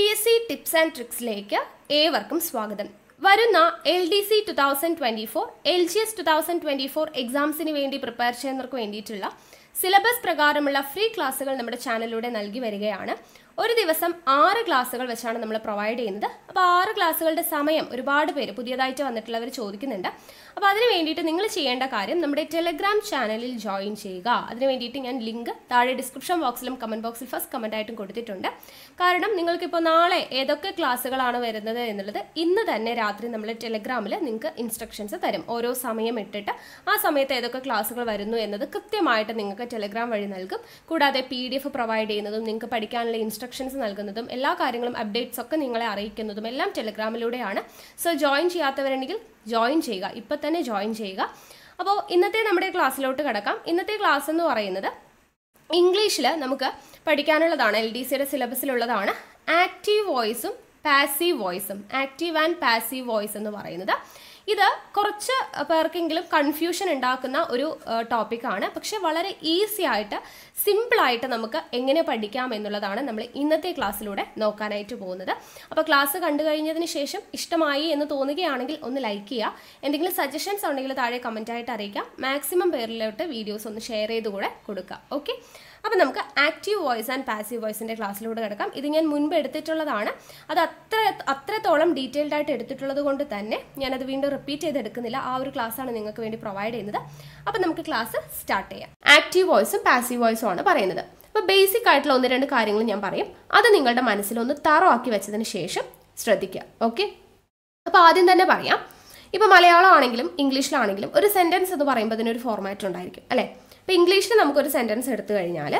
P S C tips and ട്രിക്സിലേക്ക് ഏവർക്കും സ്വാഗതം വരുന്ന L D C two thousand twenty four L G S two thousand twenty four എക്സാംസിന് വേണ്ടി prepare ചെയ്യുന്നവർക്ക് വേണ്ടിയിട്ടുള്ള സിലബസ് പ്രകാരമുള്ള ഫ്രീ ക്ലാസ്സുകൾ നമ്മുടെ ചാനലിലൂടെ നൽകി വരികയാണ് ഒരു ദിവസം ആറ് ക്ലാസ്സുകൾ വെച്ചാണ് നമ്മൾ പ്രൊവൈഡ് ചെയ്യുന്നത് അപ്പോൾ ആറ് ക്ലാസ്സുകളുടെ സമയം ഒരുപാട് പേര് പുതിയതായിട്ട് വന്നിട്ടുള്ളവർ ചോദിക്കുന്നുണ്ട് അപ്പോൾ അതിന് വേണ്ടിയിട്ട് നിങ്ങൾ ചെയ്യേണ്ട കാര്യം നമ്മുടെ ടെലഗ്രാം ചാനലിൽ ജോയിൻ ചെയ്യുക അതിന് വേണ്ടിയിട്ട് ഞാൻ ലിങ്ക് താഴെ ഡിസ്ക്രിപ്ഷൻ ബോക്സിലും കമൻറ്റ് ബോക്സിൽ ഫസ്റ്റ് ആയിട്ടും കൊടുത്തിട്ടുണ്ട് കാരണം നിങ്ങൾക്കിപ്പോൾ നാളെ ഏതൊക്കെ ക്ലാസ്സുകളാണ് വരുന്നത് എന്നുള്ളത് ഇന്ന് തന്നെ രാത്രി നമ്മൾ ടെലഗ്രാമിൽ നിങ്ങൾക്ക് ഇൻസ്ട്രക്ഷൻസ് തരും ഓരോ സമയം ഇട്ടിട്ട് ആ സമയത്ത് ഏതൊക്കെ ക്ലാസ്സുകൾ വരുന്നു എന്നത് കൃത്യമായിട്ട് നിങ്ങൾക്ക് ടെലഗ്രാം വഴി നൽകും കൂടാതെ പി പ്രൊവൈഡ് ചെയ്യുന്നതും നിങ്ങൾക്ക് പഠിക്കാനുള്ള ഇൻസ്ട്രക്ഷൻ ഇൻസ്ട്രക്ഷൻസ് നൽകുന്നതും എല്ലാ കാര്യങ്ങളും അപ്ഡേറ്റ്സ് ഒക്കെ നിങ്ങളെ അറിയിക്കുന്നതും എല്ലാം ടെലഗ്രാമിലൂടെയാണ് സോ ജോയിൻ ചെയ്യാത്തവരുണ്ടെങ്കിൽ ജോയിൻ ചെയ്യുക ഇപ്പം തന്നെ ജോയിൻ ചെയ്യുക അപ്പോൾ ഇന്നത്തെ നമ്മുടെ ക്ലാസ്സിലോട്ട് കിടക്കാം ഇന്നത്തെ ക്ലാസ് എന്ന് പറയുന്നത് ഇംഗ്ലീഷിൽ നമുക്ക് പഠിക്കാനുള്ളതാണ് എൽ ഡി സിയുടെ സിലബസിലുള്ളതാണ് ആക്റ്റീവ് വോയിസും പാസീവ് വോയിസും ആക്റ്റീവ് ആൻഡ് പാസീവ് വോയിസ് എന്ന് പറയുന്നത് ഇത് കുറച്ച് പേർക്കെങ്കിലും കൺഫ്യൂഷൻ ഉണ്ടാക്കുന്ന ഒരു ടോപ്പിക്കാണ് പക്ഷെ വളരെ ഈസി ആയിട്ട് സിമ്പിളായിട്ട് നമുക്ക് എങ്ങനെ പഠിക്കാം എന്നുള്ളതാണ് നമ്മൾ ഇന്നത്തെ ക്ലാസ്സിലൂടെ നോക്കാനായിട്ട് പോകുന്നത് അപ്പോൾ ക്ലാസ് കണ്ടു കഴിഞ്ഞതിന് ശേഷം ഇഷ്ടമായി എന്ന് തോന്നുകയാണെങ്കിൽ ഒന്ന് ലൈക്ക് ചെയ്യുക എന്തെങ്കിലും സജഷൻസ് ഉണ്ടെങ്കിൽ താഴെ കമൻറ്റായിട്ട് അറിയിക്കാം മാക്സിമം പേരിലോട്ട് വീഡിയോസ് ഒന്ന് ഷെയർ ചെയ്ത് കൂടെ കൊടുക്കുക ഓക്കെ അപ്പോൾ നമുക്ക് ആക്റ്റീവ് വോയിസ് ആൻഡ് പാസീവ് വോയിസിൻ്റെ ക്ലാസ്സിലൂടെ കിടക്കാം ഇത് ഞാൻ മുൻപ് എടുത്തിട്ടുള്ളതാണ് അത് അത്ര അത്രത്തോളം ഡീറ്റെയിൽഡ് ആയിട്ട് എടുത്തിട്ടുള്ളത് കൊണ്ട് തന്നെ ഞാനത് വീണ്ടും റിപ്പീറ്റ് ചെയ്തെടുക്കുന്നില്ല ആ ഒരു ക്ലാസ്സാണ് നിങ്ങൾക്ക് വേണ്ടി പ്രൊവൈഡ് ചെയ്യുന്നത് അപ്പോൾ നമുക്ക് ക്ലാസ് സ്റ്റാർട്ട് ചെയ്യാം ആക്റ്റീവ് വോയിസും പാസീവ് വോയിസും ആണ് പറയുന്നത് അപ്പോൾ ബേസിക് ആയിട്ടുള്ള ഒന്ന് രണ്ട് കാര്യങ്ങൾ ഞാൻ പറയും അത് നിങ്ങളുടെ മനസ്സിലൊന്ന് തറോ ആക്കി വെച്ചതിന് ശേഷം ശ്രദ്ധിക്കുക ഓക്കെ അപ്പോൾ ആദ്യം തന്നെ പറയാം ഇപ്പോൾ മലയാളം ആണെങ്കിലും ഇംഗ്ലീഷിലാണെങ്കിലും ഒരു സെൻറ്റൻസ് എന്ന് പറയുമ്പോൾ അതിനൊരു ഫോർമാറ്റ് ഉണ്ടായിരിക്കും അല്ലേ ഇപ്പോൾ ഇംഗ്ലീഷിൽ നമുക്കൊരു സെൻറ്റൻസ് എടുത്തു കഴിഞ്ഞാൽ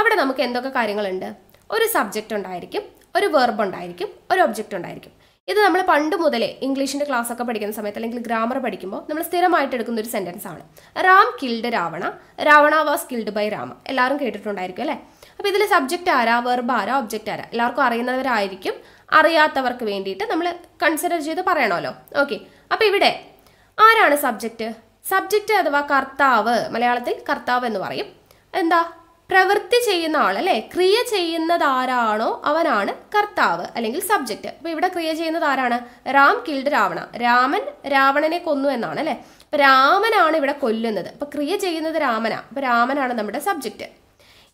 അവിടെ നമുക്ക് എന്തൊക്കെ കാര്യങ്ങളുണ്ട് ഒരു സബ്ജക്റ്റ് ഉണ്ടായിരിക്കും ഒരു വെർബ് ഉണ്ടായിരിക്കും ഒരു ഒബ്ജക്റ്റ് ഉണ്ടായിരിക്കും ഇത് നമ്മൾ പണ്ട് മുതലേ ഇംഗ്ലീഷിൻ്റെ ഒക്കെ പഠിക്കുന്ന സമയത്ത് അല്ലെങ്കിൽ ഗ്രാമർ പഠിക്കുമ്പോൾ നമ്മൾ സ്ഥിരമായിട്ട് എടുക്കുന്ന ഒരു സെൻറ്റൻസ് ആണ് Ram killed Ravana Ravana was killed by Rama എല്ലാവരും കേട്ടിട്ടുണ്ടായിരിക്കും അല്ലേ അപ്പോൾ ഇതിൽ സബ്ജക്റ്റ് ആരാ വെർബ് ആരാ ഒബ്ജക്റ്റ് ആരാ എല്ലാവർക്കും അറിയുന്നവരായിരിക്കും അറിയാത്തവർക്ക് വേണ്ടിയിട്ട് നമ്മൾ കൺസിഡർ ചെയ്ത് പറയണമല്ലോ ഓക്കെ അപ്പോൾ ഇവിടെ ആരാണ് സബ്ജക്റ്റ് സബ്ജക്റ്റ് അഥവാ കർത്താവ് മലയാളത്തിൽ കർത്താവ് എന്ന് പറയും എന്താ പ്രവൃത്തി ചെയ്യുന്ന ആൾ അല്ലെ ക്രിയ ചെയ്യുന്നത് ആരാണോ അവനാണ് കർത്താവ് അല്ലെങ്കിൽ സബ്ജക്റ്റ് അപ്പൊ ഇവിടെ ക്രിയ ചെയ്യുന്നത് ആരാണ് രാം കിൽഡ് രാവണ രാമൻ രാവണനെ കൊന്നു എന്നാണ് അല്ലെ അപ്പൊ രാമനാണ് ഇവിടെ കൊല്ലുന്നത് അപ്പൊ ക്രിയ ചെയ്യുന്നത് രാമന അപ്പൊ രാമനാണ് നമ്മുടെ സബ്ജക്റ്റ്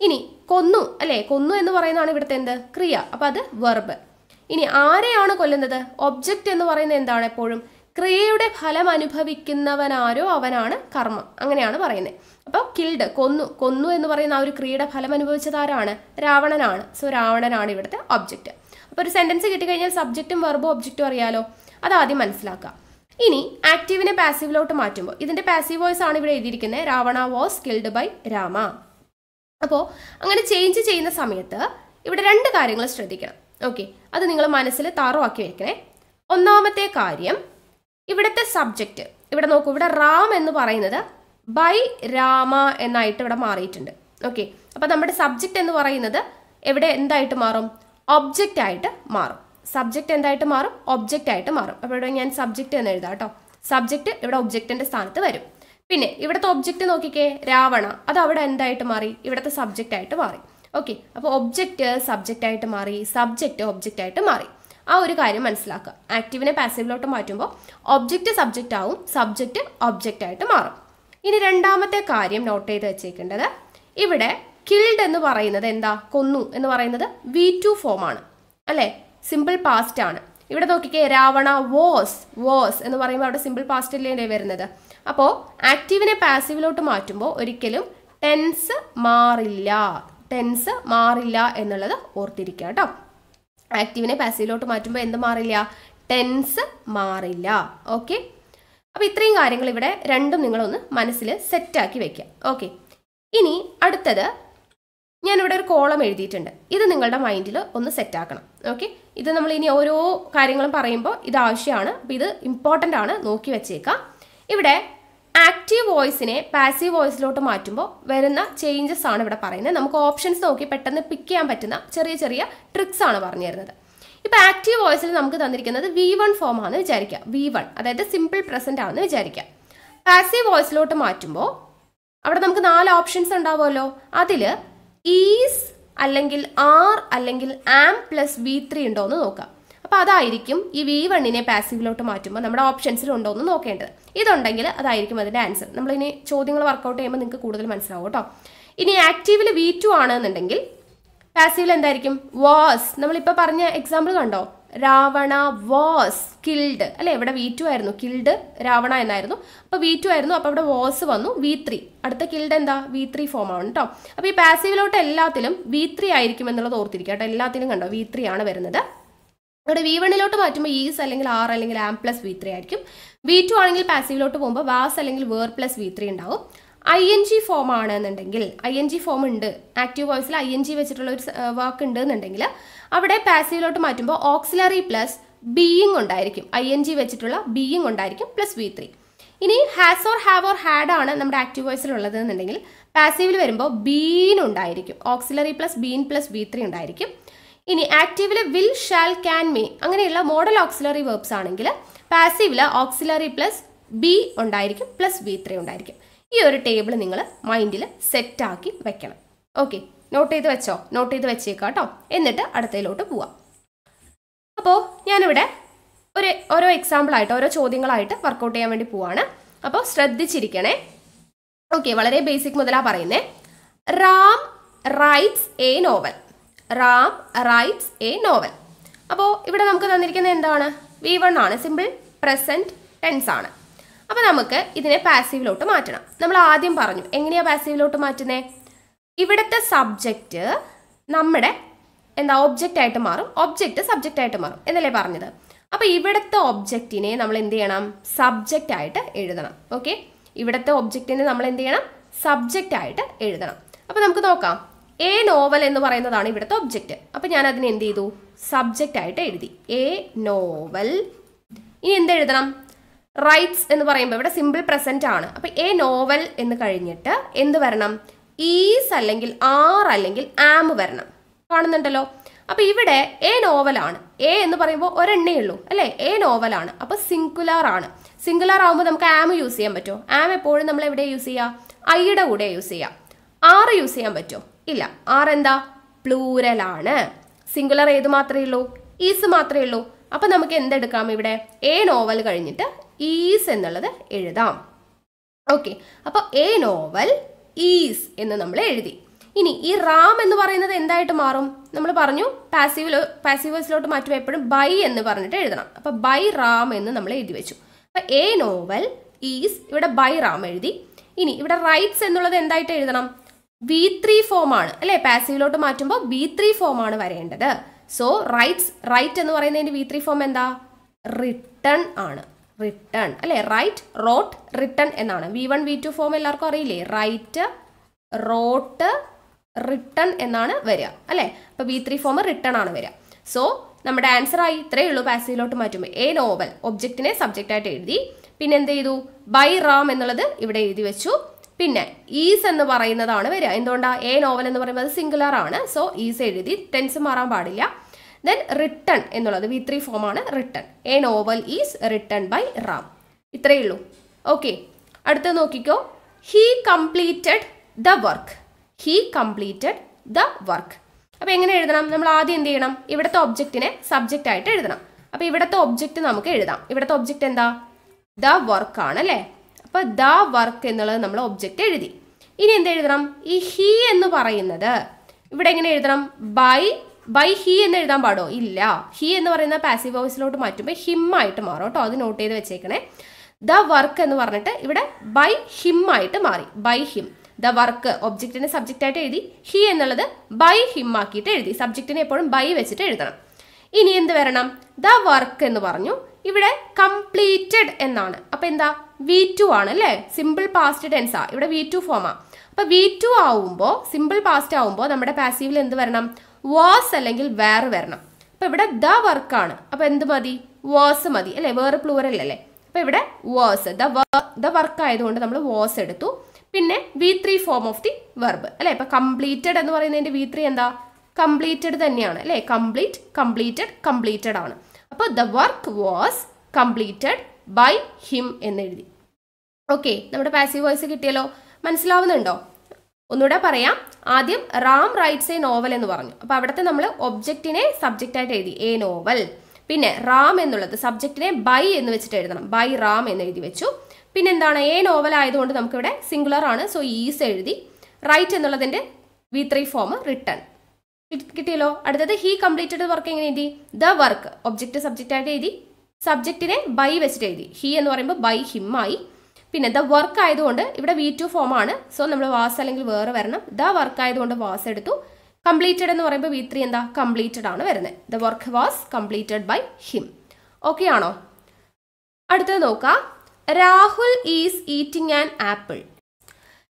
ഇനി കൊന്നു അല്ലെ കൊന്നു എന്ന് പറയുന്നതാണ് ഇവിടുത്തെ എന്ത് ക്രിയ അപ്പൊ അത് വെർബ് ഇനി ആരെയാണ് കൊല്ലുന്നത് ഒബ്ജക്റ്റ് എന്ന് പറയുന്നത് എന്താണ് എപ്പോഴും ക്രിയയുടെ ഫലം അനുഭവിക്കുന്നവനാരോ അവനാണ് കർമ്മം അങ്ങനെയാണ് പറയുന്നത് അപ്പോൾ കിൽഡ് കൊന്നു കൊന്നു എന്ന് പറയുന്ന ആ ഒരു ക്രിയയുടെ ഫലം അനുഭവിച്ചതാരാണ് രാവണനാണ് സോ രാവണനാണ് ഇവിടുത്തെ ഒബ്ജക്റ്റ് അപ്പോൾ ഒരു സെന്റൻസ് കിട്ടിക്കഴിഞ്ഞാൽ സബ്ജക്റ്റും വെർബും ഒബ്ജക്റ്റും അറിയാലോ അതാദ്യം മനസ്സിലാക്കുക ഇനി ആക്റ്റീവിനെ പാസീവിലോട്ട് മാറ്റുമ്പോൾ ഇതിന്റെ പാസീവ് വോയിസ് ആണ് ഇവിടെ എഴുതിയിരിക്കുന്നത് Ravana was killed by Rama അപ്പോൾ അങ്ങനെ ചേഞ്ച് ചെയ്യുന്ന സമയത്ത് ഇവിടെ രണ്ട് കാര്യങ്ങൾ ശ്രദ്ധിക്കണം ഓക്കെ അത് നിങ്ങൾ മനസ്സിൽ താറുവാക്കി വെക്കണേ ഒന്നാമത്തെ കാര്യം ഇവിടുത്തെ സബ്ജക്റ്റ് ഇവിടെ നോക്കൂ ഇവിടെ റാം എന്ന് പറയുന്നത് ബൈ രാമ എന്നായിട്ട് ഇവിടെ മാറിയിട്ടുണ്ട് ഓക്കെ അപ്പം നമ്മുടെ സബ്ജക്റ്റ് എന്ന് പറയുന്നത് എവിടെ എന്തായിട്ട് മാറും ഒബ്ജക്റ്റ് ആയിട്ട് മാറും സബ്ജക്റ്റ് എന്തായിട്ട് മാറും ഒബ്ജക്റ്റ് ആയിട്ട് മാറും അപ്പോൾ ഇവിടെ ഞാൻ സബ്ജക്റ്റ് എന്ന് എഴുതാം കേട്ടോ സബ്ജക്റ്റ് ഇവിടെ ഒബ്ജക്റ്റിൻ്റെ സ്ഥാനത്ത് വരും പിന്നെ ഇവിടുത്തെ ഒബ്ജക്റ്റ് നോക്കിക്കേ രാവണ അത് അവിടെ എന്തായിട്ട് മാറി ഇവിടുത്തെ സബ്ജക്റ്റ് ആയിട്ട് മാറി ഓക്കെ അപ്പോൾ ഒബ്ജക്റ്റ് സബ്ജക്റ്റ് ആയിട്ട് മാറി സബ്ജക്റ്റ് ഒബ്ജക്റ്റ് ആയിട്ട് മാറി ആ ഒരു കാര്യം മനസ്സിലാക്കുക ആക്റ്റീവിനെ പാസീവിലോട്ട് മാറ്റുമ്പോൾ ഒബ്ജക്റ്റ് സബ്ജക്റ്റ് ആവും സബ്ജക്റ്റ് ഒബ്ജക്റ്റ് ആയിട്ട് മാറും ഇനി രണ്ടാമത്തെ കാര്യം നോട്ട് ചെയ്ത് വെച്ചേക്കേണ്ടത് ഇവിടെ കിൽഡ് എന്ന് പറയുന്നത് എന്താ കൊന്നു എന്ന് പറയുന്നത് വി ടു ഫോമാണ് അല്ലേ സിമ്പിൾ പാസ്റ്റ് ആണ് ഇവിടെ നോക്കിക്കേ രാവണ വോസ് വോസ് എന്ന് പറയുമ്പോൾ അവിടെ സിമ്പിൾ പാസ്റ്റ് അല്ലേ വരുന്നത് അപ്പോൾ ആക്റ്റീവിനെ പാസീവിലോട്ട് മാറ്റുമ്പോൾ ഒരിക്കലും ടെൻസ് മാറില്ല ടെൻസ് മാറില്ല എന്നുള്ളത് ഓർത്തിരിക്കുക കേട്ടോ ആക്റ്റീവിനെ പാസീവിലോട്ട് മാറ്റുമ്പോൾ എന്ത് മാറില്ല ടെൻസ് മാറില്ല ഓക്കെ അപ്പോൾ ഇത്രയും കാര്യങ്ങൾ ഇവിടെ രണ്ടും നിങ്ങളൊന്ന് മനസ്സിൽ സെറ്റാക്കി വെക്കുക ഓക്കെ ഇനി അടുത്തത് ഞാനിവിടെ ഒരു കോളം എഴുതിയിട്ടുണ്ട് ഇത് നിങ്ങളുടെ മൈൻഡിൽ ഒന്ന് സെറ്റാക്കണം ഓക്കെ ഇത് നമ്മൾ ഇനി ഓരോ കാര്യങ്ങളും പറയുമ്പോൾ ഇത് ആവശ്യമാണ് അപ്പോൾ ഇത് ഇമ്പോർട്ടൻ്റ് ആണ് നോക്കി വെച്ചേക്കാം ഇവിടെ ആക്റ്റീവ് വോയിസിനെ പാസീവ് വോയിസിലോട്ട് മാറ്റുമ്പോൾ വരുന്ന ചേഞ്ചസ് ആണ് ഇവിടെ പറയുന്നത് നമുക്ക് ഓപ്ഷൻസ് നോക്കി പെട്ടെന്ന് പിക്ക് ചെയ്യാൻ പറ്റുന്ന ചെറിയ ചെറിയ ട്രിക്സ് ആണ് പറഞ്ഞു തരുന്നത് ഇപ്പോൾ ആക്റ്റീവ് വോയിസിൽ നമുക്ക് തന്നിരിക്കുന്നത് വി വൺ ഫോം ആണെന്ന് വിചാരിക്കുക വി വൺ അതായത് സിമ്പിൾ പ്രസന്റ് ആണെന്ന് വിചാരിക്കുക പാസീവ് വോയിസിലോട്ട് മാറ്റുമ്പോൾ അവിടെ നമുക്ക് നാല് ഓപ്ഷൻസ് ഉണ്ടാവുമല്ലോ അതിൽ ഈസ് അല്ലെങ്കിൽ ആർ അല്ലെങ്കിൽ ആം പ്ലസ് വി ത്രീ ഉണ്ടോ എന്ന് നോക്കാം അപ്പോൾ അതായിരിക്കും ഈ വി വണ്ണിനെ പാസീവിലോട്ട് മാറ്റുമ്പോൾ നമ്മുടെ ഓപ്ഷൻസിൽ ഉണ്ടോ എന്ന് നോക്കേണ്ടത് ഇതുണ്ടെങ്കിൽ അതായിരിക്കും അതിൻ്റെ ആൻസർ നമ്മളിനി ചോദ്യങ്ങൾ വർക്കൗട്ട് ചെയ്യുമ്പോൾ നിങ്ങൾക്ക് കൂടുതൽ മനസ്സിലാവും കേട്ടോ ഇനി ആക്റ്റീവിൽ വി ടു ആണെന്നുണ്ടെങ്കിൽ പാസീവിൽ എന്തായിരിക്കും വാസ് നമ്മളിപ്പോൾ പറഞ്ഞ എക്സാമ്പിൾ കണ്ടോ രാവണ വാസ് കിൽഡ് അല്ലെ ഇവിടെ വി ടു ആയിരുന്നു കിൽഡ് രാവണ എന്നായിരുന്നു അപ്പോൾ വി ടു ആയിരുന്നു അപ്പോൾ ഇവിടെ വാസ് വന്നു വി ത്രീ അടുത്ത കിൽഡ് എന്താ വി ത്രീ ഫോം ആണ് കേട്ടോ അപ്പോൾ ഈ പാസീവിലോട്ട് എല്ലാത്തിലും വി ത്രീ ആയിരിക്കും എന്നുള്ളത് ഓർത്തിരിക്കുക കേട്ടോ എല്ലാത്തിലും കണ്ടോ വി ത്രീ ആണ് വരുന്നത് ഇവിടെ വി വണ്ണിലോട്ട് മാറ്റുമ്പോൾ ഈസ് അല്ലെങ്കിൽ ആർ അല്ലെങ്കിൽ ആം പ്ലസ് വി ത്രീ ആയിരിക്കും വി ടു ആണെങ്കിൽ പാസീവിലോട്ട് പോകുമ്പോൾ വാസ് അല്ലെങ്കിൽ വേർ പ്ലസ് വി ത്രീ ഉണ്ടാവും ഐ എൻ ജി ഫോം ആണ് എന്നുണ്ടെങ്കിൽ ഐ എൻ ജി ഫോം ഉണ്ട് ആക്റ്റീവ് വോയിസിൽ ഐ എൻ ജി വെച്ചിട്ടുള്ള ഒരു വാക്ക് ഉണ്ട് എന്നുണ്ടെങ്കിൽ അവിടെ പാസീവിലോട്ട് മാറ്റുമ്പോൾ ഓക്സിലറി പ്ലസ് ബീയിങ് ഉണ്ടായിരിക്കും ഐ എൻ ജി വെച്ചിട്ടുള്ള ബീയിങ് ഉണ്ടായിരിക്കും പ്ലസ് വി ത്രീ ഇനി has or have or had ആണ് നമ്മുടെ ആക്റ്റീവ് വോയിസിൽ ഉള്ളത് എന്നുണ്ടെങ്കിൽ പാസീവിൽ വരുമ്പോൾ ബീൻ ഉണ്ടായിരിക്കും auxiliary plus been plus V three ഉണ്ടായിരിക്കും ഇനി ആക്റ്റീവില് വിൽ ഷാൽ ക്യാൻ മേ അങ്ങനെയുള്ള മോഡൽ ഓക്സിലറി വേർബ്സ് ആണെങ്കിൽ പാസീവില് ഓക്സിലറി പ്ലസ് ബി ഉണ്ടായിരിക്കും പ്ലസ് ബി ത്രീ ഉണ്ടായിരിക്കും ഈ ഒരു ടേബിൾ നിങ്ങൾ മൈൻഡിൽ സെറ്റാക്കി വെക്കണം ഓക്കെ നോട്ട് ചെയ്ത് വെച്ചോ നോട്ട് ചെയ്ത് വെച്ചേക്കാം കേട്ടോ എന്നിട്ട് അടുത്തയിലോട്ട് പോവാം അപ്പോൾ ഞാനിവിടെ ഒരു ഓരോ എക്സാമ്പിളായിട്ട് ഓരോ ചോദ്യങ്ങളായിട്ട് വർക്കൗട്ട് ചെയ്യാൻ വേണ്ടി പോവാണ് അപ്പോൾ ശ്രദ്ധിച്ചിരിക്കണേ ഓക്കെ വളരെ ബേസിക് മുതലാ പറയുന്നത് Ram writes a novel Ram writes a novel അപ്പോൾ ഇവിടെ നമുക്ക് തന്നിരിക്കുന്നത് എന്താണ് വി വൺ ആണ് സിമ്പിൾ പ്രസൻറ്റ് ടെൻസ് ആണ് അപ്പോൾ നമുക്ക് ഇതിനെ പാസീവിലോട്ട് മാറ്റണം നമ്മൾ ആദ്യം പറഞ്ഞു എങ്ങനെയാണ് പാസീവിലോട്ട് മാറ്റുന്നത് ഇവിടുത്തെ സബ്ജക്റ്റ് നമ്മുടെ എന്താ ഒബ്ജക്റ്റ് ആയിട്ട് മാറും ഒബ്ജക്റ്റ് സബ്ജക്റ്റ് ആയിട്ട് മാറും എന്നല്ലേ പറഞ്ഞത് അപ്പോൾ ഇവിടുത്തെ ഒബ്ജക്റ്റിനെ നമ്മൾ എന്ത് ചെയ്യണം സബ്ജക്റ്റ് ആയിട്ട് എഴുതണം ഓക്കെ ഇവിടുത്തെ ഒബ്ജക്റ്റിനെ നമ്മൾ എന്ത് ചെയ്യണം സബ്ജക്റ്റ് ആയിട്ട് എഴുതണം അപ്പോൾ നമുക്ക് നോക്കാം എ നോവൽ എന്ന് പറയുന്നതാണ് ഇവിടുത്തെ ഒബ്ജക്റ്റ് അപ്പം ഞാൻ അതിന് എന്ത് ചെയ്തു സബ്ജക്റ്റ് ആയിട്ട് എഴുതി എ നോവൽ ഇനി എന്തെഴുതണം റൈറ്റ്സ് എന്ന് പറയുമ്പോൾ ഇവിടെ സിമ്പിൾ പ്രസന്റ് ആണ് അപ്പം എ നോവൽ എന്ന് കഴിഞ്ഞിട്ട് എന്ത് വരണം ഈസ് അല്ലെങ്കിൽ ആർ അല്ലെങ്കിൽ ആം വരണം കാണുന്നുണ്ടല്ലോ അപ്പം ഇവിടെ എ നോവലാണ് എ എന്ന് പറയുമ്പോൾ ഒരെണ്ണേ ഉള്ളൂ അല്ലേ എ നോവലാണ് അപ്പോൾ സിംഗുലാർ ആണ് സിംഗുലാർ ആകുമ്പോൾ നമുക്ക് ആം യൂസ് ചെയ്യാൻ പറ്റുമോ ആം എപ്പോഴും നമ്മൾ എവിടെ യൂസ് ചെയ്യുക ഐയുടെ കൂടെ യൂസ് ചെയ്യുക ആർ യൂസ് ചെയ്യാൻ പറ്റുമോ ഇല്ല ആർ എന്താ പ്ലൂരലാണ് സിംഗുലർ ഏത് മാത്രമേ ഉള്ളൂ ഈസ് മാത്രമേ ഉള്ളൂ അപ്പം നമുക്ക് എന്തെടുക്കാം ഇവിടെ എ നോവൽ കഴിഞ്ഞിട്ട് ഈസ് എന്നുള്ളത് എഴുതാം ഓക്കെ അപ്പോൾ എ നോവൽ ഈസ് എന്ന് നമ്മൾ എഴുതി ഇനി ഈ റാം എന്ന് പറയുന്നത് എന്തായിട്ട് മാറും നമ്മൾ പറഞ്ഞു പാസീവ് പാസീവേഴ്സിലോട്ട് മാറ്റുമ്പോൾ എപ്പോഴും ബൈ എന്ന് പറഞ്ഞിട്ട് എഴുതണം അപ്പോൾ ബൈ റാം എന്ന് നമ്മൾ എഴുതി വെച്ചു അപ്പോൾ എ നോവൽ ഈസ് ഇവിടെ ബൈ റാം എഴുതി ഇനി ഇവിടെ റൈറ്റ്സ് എന്നുള്ളത് എന്തായിട്ട് എഴുതണം ബി ത്രീ ഫോമാണ് അല്ലേ പാസീവിലോട്ട് മാറ്റുമ്പോൾ ബി ത്രീ ഫോമാണ് വരേണ്ടത് സോ റൈറ്റ്സ് റൈറ്റ് എന്ന് പറയുന്നതിന്റെ ബി ത്രീ ഫോം എന്താ റിട്ടൺ ആണ് റിട്ടൺ അല്ലേ റൈറ്റ് റോട്ട് റിട്ടൺ എന്നാണ് V one V two form എല്ലാവർക്കും അറിയില്ലേ റൈറ്റ് റോട്ട് റിട്ടൺ എന്നാണ് വരിക അല്ലേ അപ്പോൾ ബി ത്രീ ഫോം റിട്ടൺ ആണ് വരിക സോ നമ്മുടെ ആൻസർ ആയി ഇത്രേ ഉള്ളൂ പാസീവിലോട്ട് മാറ്റുമ്പോൾ എ നോവൽ ഒബ്ജക്റ്റിനെ സബ്ജക്റ്റായിട്ട് എഴുതി പിന്നെ എന്ത് ചെയ്തു ബൈ റാം എന്നുള്ളത് ഇവിടെ എഴുതി വെച്ചു പിന്നെ ഈസ് എന്ന് പറയുന്നതാണ് വരിക എന്തുകൊണ്ടാണ് എ നോവൽ എന്ന് പറയുമ്പോൾ അത് സിംഗുലർ ആണ് സോ ഈസ് എഴുതി ടെൻസ് മാറാൻ പാടില്ല ദെൻ റിട്ടൺ എന്നുള്ളത് വി ത്രീ ഫോമാണ് written a novel is written by Ram ഇത്രയേ ഉള്ളൂ ഓക്കെ അടുത്ത നോക്കിക്കോ he completed the work he completed the work അപ്പോൾ എങ്ങനെ എഴുതണം നമ്മൾ ആദ്യം എന്ത് ചെയ്യണം ഇവിടുത്തെ ഒബ്ജക്റ്റിനെ സബ്ജക്റ്റ് ആയിട്ട് എഴുതണം അപ്പോൾ ഇവിടുത്തെ ഒബ്ജക്റ്റ് നമുക്ക് എഴുതാം ഇവിടുത്തെ ഒബ്ജക്റ്റ് എന്താ ദ വർക്ക് ആണ് അല്ലേ അപ്പോൾ ദ വർക്ക് എന്നുള്ളത് നമ്മൾ ഒബ്ജക്റ്റ് എഴുതി ഇനി എന്ത് എഴുതണം ഈ ഹി എന്ന് പറയുന്നത് ഇവിടെ എങ്ങനെ എഴുതണം ബൈ ബൈ ഹി എന്ന് എഴുതാൻ പാടോ ഇല്ല ഹി എന്ന് പറയുന്ന പാസീവ് വോയിസിലോട്ട് മാറ്റുമ്പോൾ ഹിം ആയിട്ട് മാറും കേട്ടോ അത് നോട്ട് ചെയ്ത് വെച്ചേക്കണേ ദ വർക്ക് എന്ന് പറഞ്ഞിട്ട് ഇവിടെ ബൈ ഹിം ആയിട്ട് മാറി ബൈ ഹിം ദ വർക്ക് ഒബ്ജക്റ്റിനെ ആയിട്ട് എഴുതി ഹി എന്നുള്ളത് ബൈ ഹിം ആക്കിയിട്ട് എഴുതി സബ്ജക്റ്റിനെ എപ്പോഴും ബൈ വെച്ചിട്ട് എഴുതണം ഇനി എന്ത് വരണം ദ വർക്ക് എന്ന് പറഞ്ഞു ഇവിടെ കംപ്ലീറ്റഡ് എന്നാണ് അപ്പൊ എന്താ വി ടു ആണ് അല്ലേ സിമ്പിൾ പാസ്റ്റ് ടെൻസാ ഇവിടെ വി ടു ഫോമാ അപ്പോൾ വി ടു ആവുമ്പോൾ സിമ്പിൾ പാസ്റ്റ് ആവുമ്പോൾ നമ്മുടെ പാസീവിൽ എന്ത് വരണം വാസ് അല്ലെങ്കിൽ വേർ വരണം അപ്പോൾ ഇവിടെ ദ വർക്ക് ആണ് അപ്പോൾ എന്ത് മതി വാസ് മതി അല്ലെ വേറെ പ്ലൂറൽ അല്ലേ അപ്പോൾ ഇവിടെ വാസ് ദ ദ വർക്ക് ആയതുകൊണ്ട് നമ്മൾ വാസ് എടുത്തു പിന്നെ V three form of the verb അല്ലെ ഇപ്പൊ കംപ്ലീറ്റഡ് എന്ന് പറയുന്നതിന്റെ വി ത്രീ എന്താ കംപ്ലീറ്റഡ് തന്നെയാണ് അല്ലെ കംപ്ലീറ്റ് കംപ്ലീറ്റഡ് കംപ്ലീറ്റഡ് ആണ് അപ്പോൾ the work was completed by him എന്നെഴുതി ഓക്കെ നമ്മുടെ പാസീവ് വോയിസ് കിട്ടിയല്ലോ മനസ്സിലാവുന്നുണ്ടോ ഒന്നുകൂടെ പറയാം ആദ്യം റാം റൈറ്റ്സ് എ നോവൽ എന്ന് പറഞ്ഞു അപ്പോൾ അവിടുത്തെ നമ്മൾ ഒബ്ജക്റ്റിനെ സബ്ജക്റ്റ് ആയിട്ട് എഴുതി എ നോവൽ പിന്നെ റാം എന്നുള്ളത് സബ്ജക്റ്റിനെ ബൈ എന്ന് വെച്ചിട്ട് എഴുതണം ബൈ റാം എന്ന് എഴുതി വെച്ചു പിന്നെ എന്താണ് എ നോവൽ ആയതുകൊണ്ട് നമുക്കിവിടെ സിംഗുലർ ആണ് സോ ഈസ് എഴുതി റൈറ്റ് എന്നുള്ളതിന്റെ വി ത്രീ ഫോം റിട്ടേൺ കിട്ടിയല്ലോ അടുത്തത് ഹീ കംപ്ലീറ്റഡ് വർക്ക് എങ്ങനെ എഴുതി ദ വർക്ക് ഒബ്ജക്റ്റ് സബ്ജക്റ്റ് ആയിട്ട് എഴുതി സബ്ജക്റ്റിനെ ബൈ വെച്ചിട്ട് എഴുതി ഹി എന്ന് പറയുമ്പോൾ ബൈ ഹിമ്മായി പിന്നെ ദ വർക്ക് ആയതുകൊണ്ട് ഇവിടെ വി ടു ഫോം ആണ് സോ നമ്മൾ വാസ് അല്ലെങ്കിൽ വേറെ വരണം ദ വർക്ക് ആയതുകൊണ്ട് വാസ് എടുത്തു കംപ്ലീറ്റഡ് എന്ന് പറയുമ്പോൾ വി ത്രീ എന്താ കംപ്ലീറ്റഡ് ആണ് വരുന്നത് the work was completed by him okay ആണോ അടുത്തത് നോക്കാം Rahul is eating an apple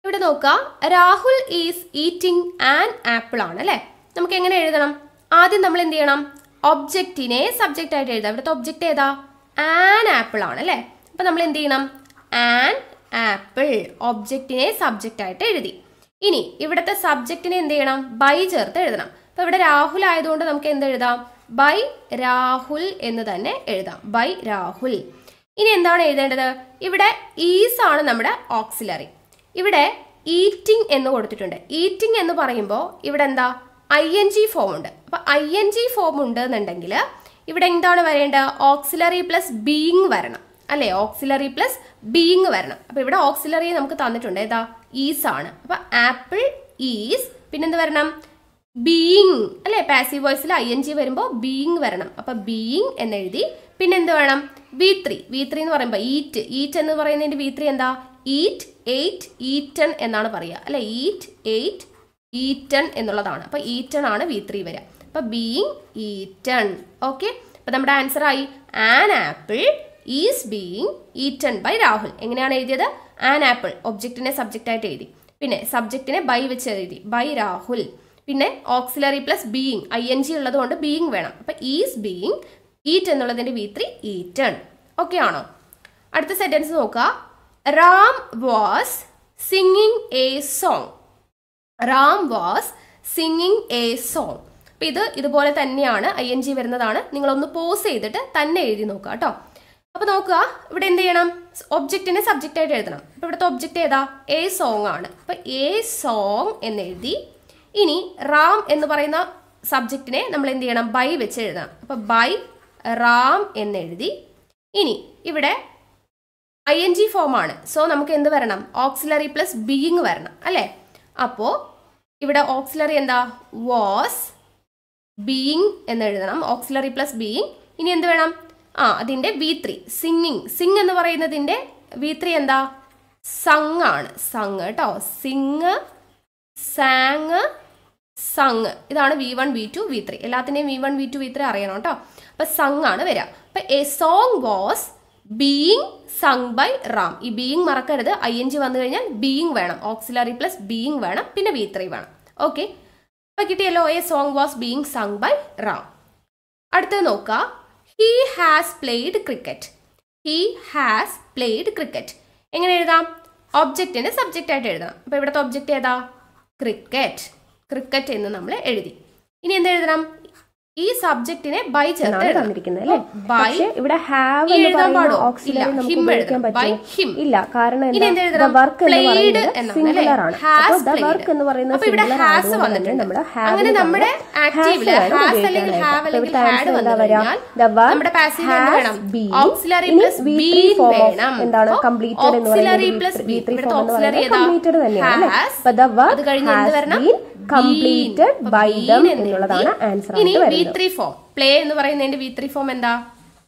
ഇവിടെ നോക്കാം Rahul is eating an apple ആണ് അല്ലേ നമുക്ക് എങ്ങനെ എഴുതണം ആദ്യം നമ്മൾ എന്ത് ചെയ്യണം ഒബ്ജക്റ്റിനെ സബ്ജക്റ്റ് ആയിട്ട് എഴുതാം ഇവിടുത്തെ ഒബ്ജക്റ്റ് ഏതാ ആൻ ആപ്പിൾ ആണ് അല്ലേ അപ്പം നമ്മൾ എന്ത് ചെയ്യണം ആൻ ആപ്പിൾ ഒബ്ജക്റ്റിനെ സബ്ജക്റ്റ് ആയിട്ട് എഴുതി ഇനി ഇവിടുത്തെ സബ്ജക്റ്റിനെ എന്ത് ചെയ്യണം ബൈ ചേർത്ത് എഴുതണം അപ്പം ഇവിടെ രാഹുൽ ആയതുകൊണ്ട് നമുക്ക് എന്ത് എഴുതാം ബൈ രാഹുൽ എന്ന് തന്നെ എഴുതാം ബൈ രാഹുൽ ഇനി എന്താണ് എഴുതേണ്ടത് ഇവിടെ ഈസ് ആണ് നമ്മുടെ ഓക്സിലറി ഇവിടെ ഈറ്റിംഗ് എന്ന് കൊടുത്തിട്ടുണ്ട് ഈറ്റിംഗ് എന്ന് പറയുമ്പോൾ ഇവിടെ എന്താ ഐ എൻ ജി ഫോം ഉണ്ട് അപ്പോൾ ഐ എൻ ജി ഫോം ഉണ്ട് എന്നുണ്ടെങ്കിൽ ഇവിടെ എന്താണ് വരേണ്ടത് ഓക്സിലറി പ്ലസ് ബീങ് വരണം അല്ലേ ഓക്സിലറി പ്ലസ് ബീങ് വരണം അപ്പോൾ ഇവിടെ ഓക്സിലറി നമുക്ക് തന്നിട്ടുണ്ട് ഏതാ ഈസ് ആണ് അപ്പോൾ ആപ്പിൾ ഈസ് പിന്നെന്ത് വരണം ബീയിങ് അല്ലേ പാസീവ് വോയിസിൽ ഐ എൻ ജി വരുമ്പോൾ ബീയിങ് വരണം അപ്പോൾ ബീയിങ് എന്നെഴുതി പിന്നെ എന്ത് വേണം വി ത്രീ വി ത്രീ എന്ന് പറയുമ്പോൾ ഈറ്റ് ഈറ്റ് എന്ന് പറയുന്നതിൻ്റെ വി ത്രീ എന്താ ഈറ്റ് എയ്റ്റ് ഈറ്റൺ എന്നാണ് പറയുക അല്ലെ ഈറ്റ് എയ്റ്റ് ഈറ്റൺ എന്നുള്ളതാണ് അപ്പോൾ ഈറ്റൺ ആണ് വി ത്രീ വരിക അപ്പോൾ ബീയിങ് ഈറ്റൺ ഓക്കെ അപ്പോൾ നമ്മുടെ ആൻസർ ആയി an apple is being eaten by Rahul എങ്ങനെയാണ് എഴുതിയത് ആൻ ആപ്പിൾ ഒബ്ജക്റ്റിനെ ആയിട്ട് എഴുതി പിന്നെ സബ്ജക്റ്റിനെ ബൈ വെച്ച് എഴുതി ബൈ രാഹുൽ പിന്നെ auxiliary plus being I N G ഉള്ളതുകൊണ്ട് ബീയിങ് വേണം അപ്പൊ ഈസ് ബീയിങ് ഈറ്റ് എന്നുള്ളതിന്റെ വി ത്രീ ഈറ്റൺ ഓക്കെ ആണോ അടുത്ത സെന്റൻസ് നോക്കുക Ram was singing a song Ram was singing a song അപ്പൊ ഇത് ഇതുപോലെ തന്നെയാണ് ഐ എൻ ജി വരുന്നതാണ് നിങ്ങളൊന്ന് പോസ് ചെയ്തിട്ട് തന്നെ എഴുതി നോക്കുക കേട്ടോ അപ്പൊ നോക്കുക ഇവിടെ എന്ത് ചെയ്യണം ഒബ്ജക്റ്റിനെ ആയിട്ട് എഴുതണം അപ്പൊ ഇവിടുത്തെ ഒബ്ജക്റ്റ് ഏതാ എ സോങ് ആണ് അപ്പൊ എ സോങ് എന്ന് എഴുതി ഇനി റാം എന്ന് പറയുന്ന സബ്ജക്റ്റിനെ നമ്മൾ എന്ത് ചെയ്യണം ബൈ വെച്ച് എഴുതണം അപ്പൊ ബൈ റാം എന്ന് എഴുതി ഇനി ഇവിടെ ഐ എൻ ജി ഫോമാണ് സോ നമുക്ക് എന്ത് വരണം ഓക്സിലറി പ്ലസ് ബീയിങ് വരണം അല്ലേ അപ്പോൾ ഇവിടെ ഓക്സിലറി എന്താ വാസ് ബീയിങ് എഴുതണം ഓക്സിലറി പ്ലസ് ബീയിങ് ഇനി എന്ത് വേണം ആ അതിൻ്റെ വി ത്രീ സിംഗിങ് സിംഗ് എന്ന് പറയുന്നതിൻ്റെ വി ത്രീ എന്താ സങ് ആണ് സങ് കേട്ടോ സിങ് സാങ് സങ് ഇതാണ് V one V two V three എല്ലാത്തിനെയും V one V two V three അറിയണം കേട്ടോ അപ്പം സങ് ആണ് വരിക അപ്പം a song was being sung by Ram ഈ ബീയിങ് മറക്കരുത് ഐ എൻ ജി വന്നു കഴിഞ്ഞാൽ ബീയിങ് വേണം ഓക്സിലറി പ്ലസ് ബീയിങ് വേണം പിന്നെ വി ത്രീ വേണം ഓക്കെ അപ്പൊ കിട്ടിയല്ലോ a song was being sung by Ram അടുത്തത് നോക്കുക he has played cricket he has played cricket എങ്ങനെ എഴുതാം ഒബ്ജക്റ്റിനെ സബ്ജക്റ്റ് ആയിട്ട് എഴുതണം അപ്പൊ ഇവിടുത്തെ ഒബ്ജക്റ്റ് ഏതാ ക്രിക്കറ്റ് ക്രിക്കറ്റ് എന്ന് നമ്മൾ എഴുതി ഇനി എന്ത് എഴുതണം ഈ സബ്ജക്റ്റിനെ ബൈ ചേർത്താണ് അല്ലേ ഇവിടെ ഹാവ് ഇല്ല കാരണം ദ വർക്ക് എന്ന് പറയുന്നത് നമ്മൾ നമ്മുടെ ബി ബി ഫോം എന്താണ് കംപ്ലീറ്റഡ് എന്ന് പറയുന്നത് ഫോം കംപ്ലീറ്റഡ് അല്ലേ അപ്പോൾ the work completed by them എന്നുള്ളതാണ് ആൻസർ ഇനി വി ത്രീ ഫോം പ്ലേ എന്ന് പറയുന്നതിന്റെ വി ത്രീ ഫോം എന്താ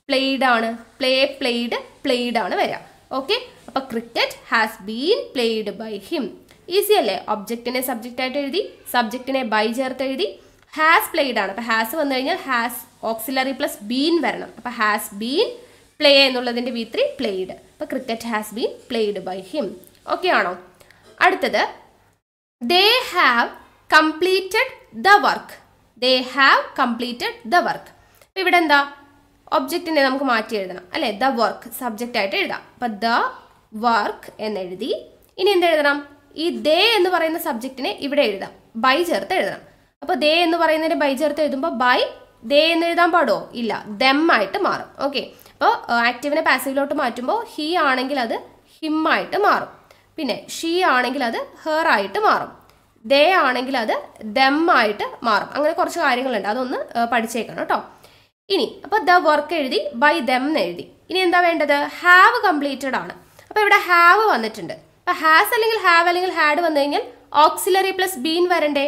പ്ലേഡ് ആണ് പ്ലേ പ്ലേഡ് പ്ലേഡ് ആണ് വരിക ഓക്കെ അപ്പൊ cricket has been played by him easy അല്ലേ ഒബ്ജക്റ്റിനെ സബ്ജക്റ്റ് ആയിട്ട് എഴുതി സബ്ജക്റ്റിനെ ബൈ ചേർത്ത് എഴുതി ഹാസ് പ്ലേഡ് ആണ് അപ്പൊ ഹാസ് വന്നു കഴിഞ്ഞാൽ ഹാസ് ഓക്സിലറി പ്ലസ് ബീൻ വരണം അപ്പൊ ഹാസ് ബീൻ പ്ലേ എന്നുള്ളതിന്റെ വി ത്രീ പ്ലേഡ് അപ്പൊ cricket has been played by him okay ആണോ അടുത്തത് they have completed the work they have completed the work അപ്പം ഇവിടെ എന്താ ഒബ്ജക്റ്റിനെ നമുക്ക് മാറ്റി എഴുതണം അല്ലേ ദ വർക്ക് സബ്ജക്റ്റ് ആയിട്ട് എഴുതാം അപ്പം ദ വർക്ക് എന്നെഴുതി ഇനി എന്തെഴുതണം ഈ ദേ എന്ന് പറയുന്ന സബ്ജക്റ്റിനെ ഇവിടെ എഴുതാം ബൈ ചേർത്ത് എഴുതണം അപ്പോൾ ദേ എന്ന് പറയുന്നതിന് ബൈ ചേർത്ത് എഴുതുമ്പോൾ ബൈ ദേ എന്ന് എഴുതാൻ പാടുമോ ഇല്ല ദം ആയിട്ട് മാറും ഓക്കെ അപ്പോൾ ആക്റ്റീവിനെ പാസീവിലോട്ട് മാറ്റുമ്പോൾ ഹി ആണെങ്കിൽ അത് ഹിം ആയിട്ട് മാറും പിന്നെ ഷീ ആണെങ്കിൽ അത് ഹെർ ആയിട്ട് മാറും ദേ ആണെങ്കിൽ അത് ദമ്മായിട്ട് മാറും അങ്ങനെ കുറച്ച് കാര്യങ്ങളുണ്ട് അതൊന്ന് പഠിച്ചേക്കണം കേട്ടോ ഇനി അപ്പോൾ ദ വർക്ക് എഴുതി ബൈ ദം എന്ന് എഴുതി ഇനി എന്താ വേണ്ടത് ഹാവ് കംപ്ലീറ്റഡ് ആണ് അപ്പോൾ ഇവിടെ ഹാവ് വന്നിട്ടുണ്ട് അപ്പോൾ ഹാസ് അല്ലെങ്കിൽ ഹാവ് അല്ലെങ്കിൽ ഹാഡ് വന്നു കഴിഞ്ഞാൽ ഓക്സിലറി പ്ലസ് ബീൻ വരണ്ടേ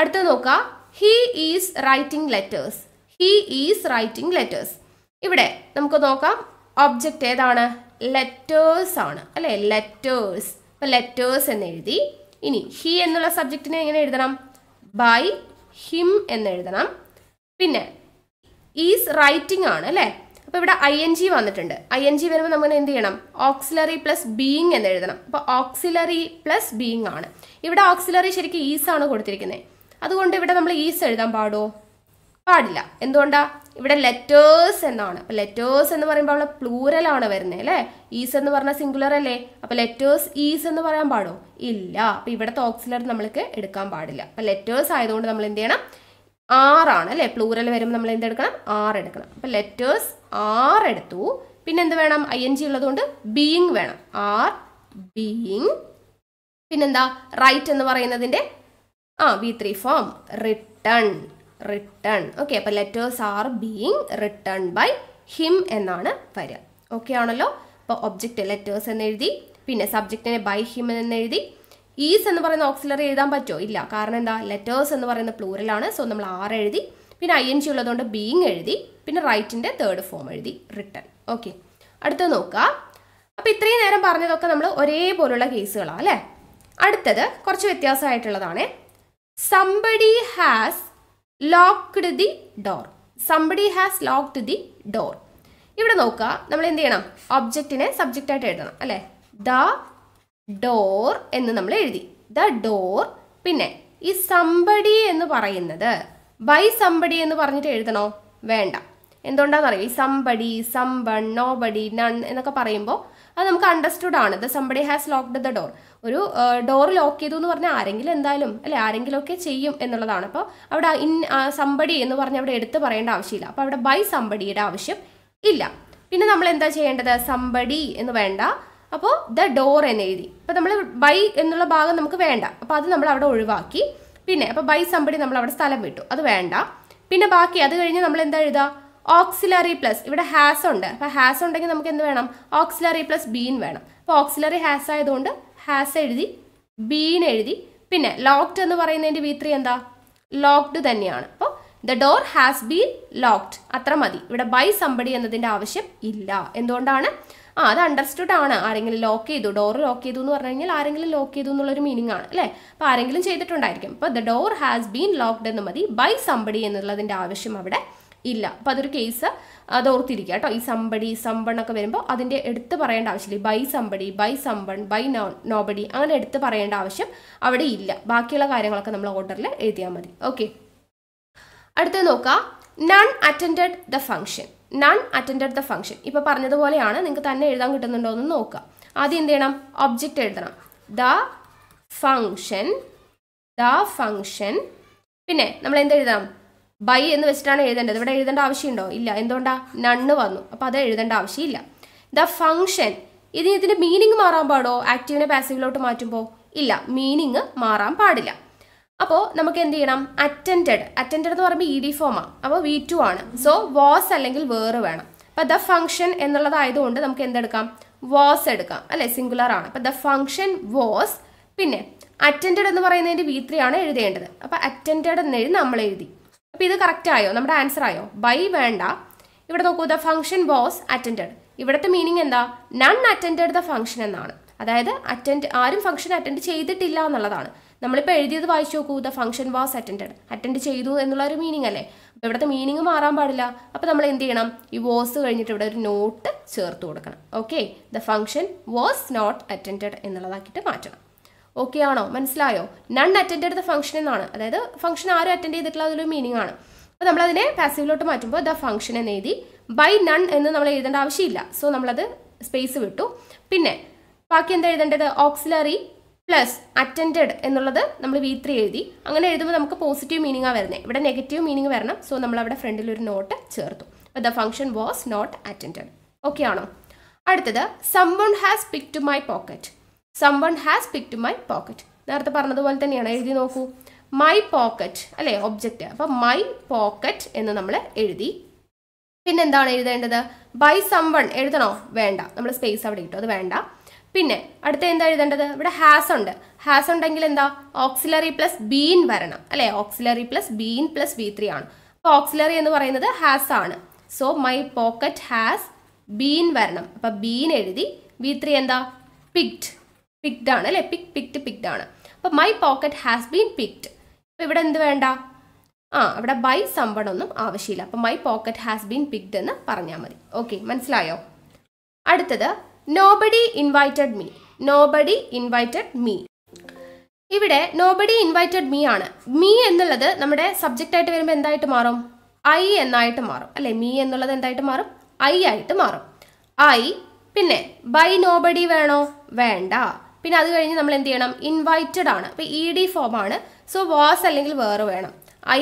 അടുത്ത നോക്കുക he is writing letters he is writing letters ഇവിടെ നമുക്ക് നോക്കാം ഒബ്ജക്റ്റ് ഏതാണ് ലെറ്റേഴ്സ് ആണ് അല്ലേ ലെറ്റേഴ്സ് അപ്പോൾ ലെറ്റേഴ്സ് എന്ന് എഴുതി ഇനി ഹി എന്നുള്ള സബ്ജക്റ്റിനെ എങ്ങനെ എഴുതണം ബൈ ഹിം എന്ന് എഴുതണം പിന്നെ ഈസ് റൈറ്റിംഗ് ആണ് അല്ലേ അപ്പോൾ ഇവിടെ ഐ എൻ ജി വന്നിട്ടുണ്ട് ഐ എൻ ജി വരുമ്പോൾ നമ്മൾ എന്ത് ചെയ്യണം ഓക്സിലറി പ്ലസ് ബീങ് എന്ന് എഴുതണം അപ്പോൾ ഓക്സിലറി പ്ലസ് ബീങ് ആണ് ഇവിടെ ഓക്സിലറി ശരിക്കും ഈസ് ആണ് കൊടുത്തിരിക്കുന്നത് അതുകൊണ്ട് ഇവിടെ നമ്മൾ ഈസ് എഴുതാൻ പാടുമോ പാടില്ല എന്തുകൊണ്ടാ ഇവിടെ ലെറ്റേഴ്സ് എന്നാണ് അപ്പൊ ലെറ്റേഴ്സ് എന്ന് പറയുമ്പോൾ അവിടെ ആണ് വരുന്നത് അല്ലേ ഈസ് എന്ന് പറഞ്ഞാൽ സിംഗുലർ അല്ലേ അപ്പൊ ലെറ്റേഴ്സ് ഈസ് എന്ന് പറയാൻ പാടോ ഇല്ല അപ്പൊ ഇവിടുത്തെ ഓക്സിലറി നമ്മൾക്ക് എടുക്കാൻ പാടില്ല അപ്പൊ ലെറ്റേഴ്സ് ആയതുകൊണ്ട് നമ്മൾ എന്ത് ചെയ്യണം ആറാണ് അല്ലേ പ്ലൂറൽ വരുമ്പോൾ നമ്മൾ എന്ത് എടുക്കണം ആറ് എടുക്കണം അപ്പൊ ലെറ്റേഴ്സ് ആർ എടുത്തു പിന്നെ എന്ത് വേണം ഐ എൻ ജി ഉള്ളതുകൊണ്ട് ബീങ് വേണം ആർ ബീങ് പിന്നെന്താ റൈറ്റ് എന്ന് പറയുന്നതിന്റെ ആ V three form written written okay അപ്പോൾ letters are being written by him എന്നാണ് വരിക ഓക്കെ ആണല്ലോ അപ്പോൾ ഒബ്ജക്റ്റ് ലെറ്റേഴ്സ് എന്ന് എഴുതി പിന്നെ സബ്ജക്റ്റിനെ ബൈ ഹിം എന്ന് എഴുതി ഈസ് എന്ന് പറയുന്ന ഓക്സിലറി എഴുതാൻ പറ്റുമോ ഇല്ല കാരണം എന്താ ലെറ്റേഴ്സ് എന്ന് പറയുന്ന പ്ലൂരലാണ് സോ നമ്മൾ ആർ എഴുതി പിന്നെ ഐ എൻ ജി ഉള്ളതുകൊണ്ട് ബീങ് എഴുതി പിന്നെ റൈറ്റിൻ്റെ തേർഡ് ഫോം എഴുതി റിട്ടൺ ഓക്കെ അടുത്ത നോക്കുക അപ്പോൾ ഇത്രയും നേരം പറഞ്ഞതൊക്കെ നമ്മൾ ഒരേപോലുള്ള കേസുകളാണ് അല്ലേ അടുത്തത് കുറച്ച് വ്യത്യാസമായിട്ടുള്ളതാണേ somebody has locked the door somebody has locked the door ഇവിടെ നോക്കുക നമ്മൾ എന്ത് ചെയ്യണം ഒബ്ജക്റ്റിനെ ആയിട്ട് എഴുതണം അല്ലേ ദ ഡോർ എന്ന് നമ്മൾ എഴുതി ദ ഡോർ പിന്നെ ഈ സംബഡി എന്ന് പറയുന്നത് ബൈ സംബഡി എന്ന് പറഞ്ഞിട്ട് എഴുതണോ വേണ്ട അറിയാം ഈ സംബടി സംബൺ നോബടി നൺ എന്നൊക്കെ പറയുമ്പോൾ അത് നമുക്ക് അണ്ടർസ്റ്റുഡ് ആണ് the somebody has locked the door ഒരു ഡോർ ലോക്ക് ചെയ്തു എന്ന് പറഞ്ഞാൽ ആരെങ്കിലും എന്തായാലും അല്ലെ ആരെങ്കിലുമൊക്കെ ചെയ്യും എന്നുള്ളതാണ് അപ്പോൾ അവിടെ ഇൻ സംബടി എന്ന് പറഞ്ഞ് അവിടെ എടുത്ത് പറയേണ്ട ആവശ്യമില്ല അപ്പോൾ അവിടെ ബൈ സംബടിയുടെ ആവശ്യം ഇല്ല പിന്നെ നമ്മൾ എന്താ ചെയ്യേണ്ടത് സംബടി എന്ന് വേണ്ട അപ്പോൾ ദ ഡോർ എന്ന് എഴുതി അപ്പോൾ നമ്മൾ ബൈ എന്നുള്ള ഭാഗം നമുക്ക് വേണ്ട അപ്പോൾ അത് നമ്മൾ അവിടെ ഒഴിവാക്കി പിന്നെ അപ്പോൾ ബൈ സംബടി നമ്മൾ അവിടെ സ്ഥലം വിട്ടു അത് വേണ്ട പിന്നെ ബാക്കി അത് കഴിഞ്ഞ് നമ്മൾ എന്താ എഴുതുക ഓക്സിലറി പ്ലസ് ഇവിടെ ഹാസ് ഉണ്ട് അപ്പോൾ ഹാസ് ഉണ്ടെങ്കിൽ നമുക്ക് എന്ത് വേണം ഓക്സിലറി പ്ലസ് ബീൻ വേണം അപ്പോൾ ഓക്സിലറി ഹാസ് ആയതുകൊണ്ട് ഹാസ് എഴുതി ബീൻ എഴുതി പിന്നെ ലോക്ക്ഡ് എന്ന് പറയുന്നതിൻ്റെ വീത്രി എന്താ ലോക്ക്ഡ് തന്നെയാണ് അപ്പോൾ the door has been locked അത്ര മതി ഇവിടെ ബൈ സമ്പടി എന്നതിൻ്റെ ആവശ്യം ഇല്ല എന്തുകൊണ്ടാണ് ആ അത് അണ്ടർസ്റ്റുഡ് ആണ് ആരെങ്കിലും ലോക്ക് ചെയ്തു ഡോർ ലോക്ക് ചെയ്തു എന്ന് പറഞ്ഞു കഴിഞ്ഞാൽ ആരെങ്കിലും ലോക്ക് ചെയ്തു എന്നുള്ളൊരു മീനിങ് ആണ് അല്ലേ അപ്പോൾ ആരെങ്കിലും ചെയ്തിട്ടുണ്ടായിരിക്കും അപ്പോൾ the door has been locked എന്ന് മതി ബൈ സമ്പടി എന്നുള്ളതിൻ്റെ ആവശ്യം അവിടെ ഇല്ല അപ്പോൾ അതൊരു കേസ് അത് ഓർത്തിരിക്കുക കേട്ടോ ഈ സമ്പടി സമ്പൺ ഒക്കെ വരുമ്പോൾ അതിൻ്റെ എടുത്ത് പറയേണ്ട ആവശ്യമില്ല by somebody by someone by no nobody അങ്ങനെ എടുത്ത് പറയേണ്ട ആവശ്യം അവിടെ ഇല്ല ബാക്കിയുള്ള കാര്യങ്ങളൊക്കെ നമ്മൾ ഓർഡറിൽ എഴുതിയാൽ മതി ഓക്കെ അടുത്തത് നോക്കാം none attend the function none attend the function ഇപ്പോൾ പറഞ്ഞതുപോലെയാണ് നിങ്ങൾക്ക് തന്നെ എഴുതാൻ കിട്ടുന്നുണ്ടോ എന്ന് നോക്കുക ആദ്യം എന്ത് ചെയ്യണം ഒബ്ജക്റ്റ് എഴുതണം ദ ഫംഗ്ഷൻ ദ ഫംഗ്ഷൻ പിന്നെ നമ്മൾ എന്ത് എഴുതണം ബൈ എന്ന് വെച്ചിട്ടാണ് എഴുതേണ്ടത് ഇവിടെ എഴുതേണ്ട ആവശ്യമുണ്ടോ ഇല്ല എന്തുകൊണ്ടാ നണ്ണ് വന്നു അപ്പോൾ അത് എഴുതേണ്ട ആവശ്യമില്ല ദ ഫങ്ഷൻ ഇത് ഇതിൻ്റെ മീനിങ് മാറാൻ പാടോ ആക്റ്റീവിനെ പാസീവിലോട്ട് മാറ്റുമ്പോൾ ഇല്ല മീനിങ് മാറാൻ പാടില്ല അപ്പോൾ നമുക്ക് എന്ത് ചെയ്യണം അറ്റൻഡ് അറ്റൻഡ് എന്ന് പറയുമ്പോൾ ഇ ഡി ഫോമാണ് അപ്പോൾ വി ടു ആണ് സോ വാസ് അല്ലെങ്കിൽ വേറ് വേണം അപ്പോൾ ദ ഫങ്ഷൻ എന്നുള്ളതായതുകൊണ്ട് നമുക്ക് എന്തെടുക്കാം വാസ് എടുക്കാം അല്ലെ സിംഗുലർ ആണ് അപ്പോൾ ദ ഫങ്ഷൻ വാസ് പിന്നെ അറ്റൻഡ് എന്ന് പറയുന്നതിൻ്റെ വി ത്രീ ആണ് എഴുതേണ്ടത് അപ്പോൾ അറ്റൻഡ് എന്ന് എഴുതി നമ്മൾ എഴുതി അപ്പോൾ ഇത് കറക്റ്റ് ആയോ നമ്മുടെ ആൻസർ ആയോ ബൈ വേണ്ട ഇവിടെ നോക്കൂ ദ ഫംഗ്ഷൻ വാസ് അറ്റൻഡഡ് ഇവിടുത്തെ മീനിങ് എന്താ നൺ അറ്റൻഡഡ് ദ ഫംഗ്ഷൻ എന്നാണ് അതായത് അറ്റൻഡ് ആരും ഫംഗ്ഷൻ അറ്റൻഡ് ചെയ്തിട്ടില്ല എന്നുള്ളതാണ് നമ്മളിപ്പോൾ എഴുതിയത് വായിച്ചു നോക്കൂ the function was attended attend ചെയ്തു എന്നുള്ള ഒരു മീനിങ് അല്ലേ അപ്പോൾ ഇവിടുത്തെ മീനിങ് മാറാൻ പാടില്ല അപ്പോൾ നമ്മൾ എന്ത് ചെയ്യണം ഈ വാസ് കഴിഞ്ഞിട്ട് ഇവിടെ ഒരു നോട്ട് ചേർത്ത് കൊടുക്കണം okay the function was not attended എന്നുള്ളതാക്കിയിട്ട് മാറ്റണം ഓക്കെ ആണോ മനസ്സിലായോ നൺ അറ്റൻഡ് ചെയ്ത ഫംഗ്ഷൻ എന്നാണ് അതായത് ഫംഗ്ഷൻ ആരും അറ്റൻഡ് ചെയ്തിട്ടുള്ള അതൊരു മീനിങ് ആണ് അപ്പോൾ നമ്മളതിനെ പാസീവിലോട്ട് മാറ്റുമ്പോൾ ദ ഫംഗ്ഷൻ എന്ന് എഴുതി ബൈ നൺ എന്ന് നമ്മൾ എഴുതേണ്ട ആവശ്യമില്ല സോ നമ്മളത് സ്പേസ് വിട്ടു പിന്നെ ബാക്കി എന്താ എഴുതേണ്ടത് ഓക്സിലറി പ്ലസ് അറ്റൻഡ് എന്നുള്ളത് നമ്മൾ വി ത്രീ എഴുതി അങ്ങനെ എഴുതുമ്പോൾ നമുക്ക് പോസിറ്റീവ് മീനിങ്ങാണ് വരുന്നത് ഇവിടെ നെഗറ്റീവ് മീനിങ് വരണം സോ നമ്മൾ അവിടെ ഫ്രണ്ടിൽ ഒരു നോട്ട് ചേർത്തു അപ്പോൾ the function was not attend okay ആണോ അടുത്തത് some has has to my pocket one has picked my pocket നേരത്തെ പറഞ്ഞതുപോലെ തന്നെയാണ് എഴുതി നോക്കൂ മൈ പോക്കറ്റ് അല്ലേ ഒബ്ജക്റ്റ് അപ്പം മൈ പോക്കറ്റ് എന്ന് നമ്മൾ എഴുതി പിന്നെന്താണ് എഴുതേണ്ടത് ബൈ വൺ എഴുതണോ വേണ്ട നമ്മൾ സ്പേസ് അവിടെ കിട്ടും അത് വേണ്ട പിന്നെ അടുത്ത എന്താ എഴുതേണ്ടത് ഇവിടെ ഹാസ് ഉണ്ട് ഹാസ് ഉണ്ടെങ്കിൽ എന്താ ഓക്സിലറി പ്ലസ് ബീൻ വരണം അല്ലെ auxiliary plus been plus B three ആണ് അപ്പോൾ ഓക്സിലറി എന്ന് പറയുന്നത് ഹാസ് ആണ് so my pocket has been വരണം അപ്പം ബീൻ എഴുതി ബി ത്രീ എന്താ പിക്ഡ് പിക്ഡ് ആണ് അല്ലേ പിക് പിക്ഡ് പിക്ഡ് ആണ് അപ്പോൾ my pocket has been picked അപ്പോൾ ഇവിടെ എന്ത് വേണ്ട ആ അവിടെ ബൈ സമ്പണമൊന്നും ആവശ്യമില്ല അപ്പോൾ my pocket has been picked എന്ന് പറഞ്ഞാൽ മതി ഓക്കെ മനസ്സിലായോ അടുത്തത് nobody invited me nobody invited me ഇവിടെ നോബഡി ഇൻവൈറ്റഡ് മീ ആണ് മീ എന്നുള്ളത് നമ്മുടെ സബ്ജക്റ്റായിട്ട് വരുമ്പോൾ എന്തായിട്ട് മാറും ഐ എന്നായിട്ട് മാറും അല്ലേ മീ എന്നുള്ളത് എന്തായിട്ട് മാറും ഐ ആയിട്ട് മാറും ഐ പിന്നെ ബൈ നോബഡി വേണോ വേണ്ട പിന്നെ അത് കഴിഞ്ഞ് നമ്മൾ എന്ത് ചെയ്യണം ഇൻവൈറ്റഡ് ആണ് അപ്പോൾ ഇ ഡി ഫോമാണ് സോ വാസ് അല്ലെങ്കിൽ വേറെ വേണം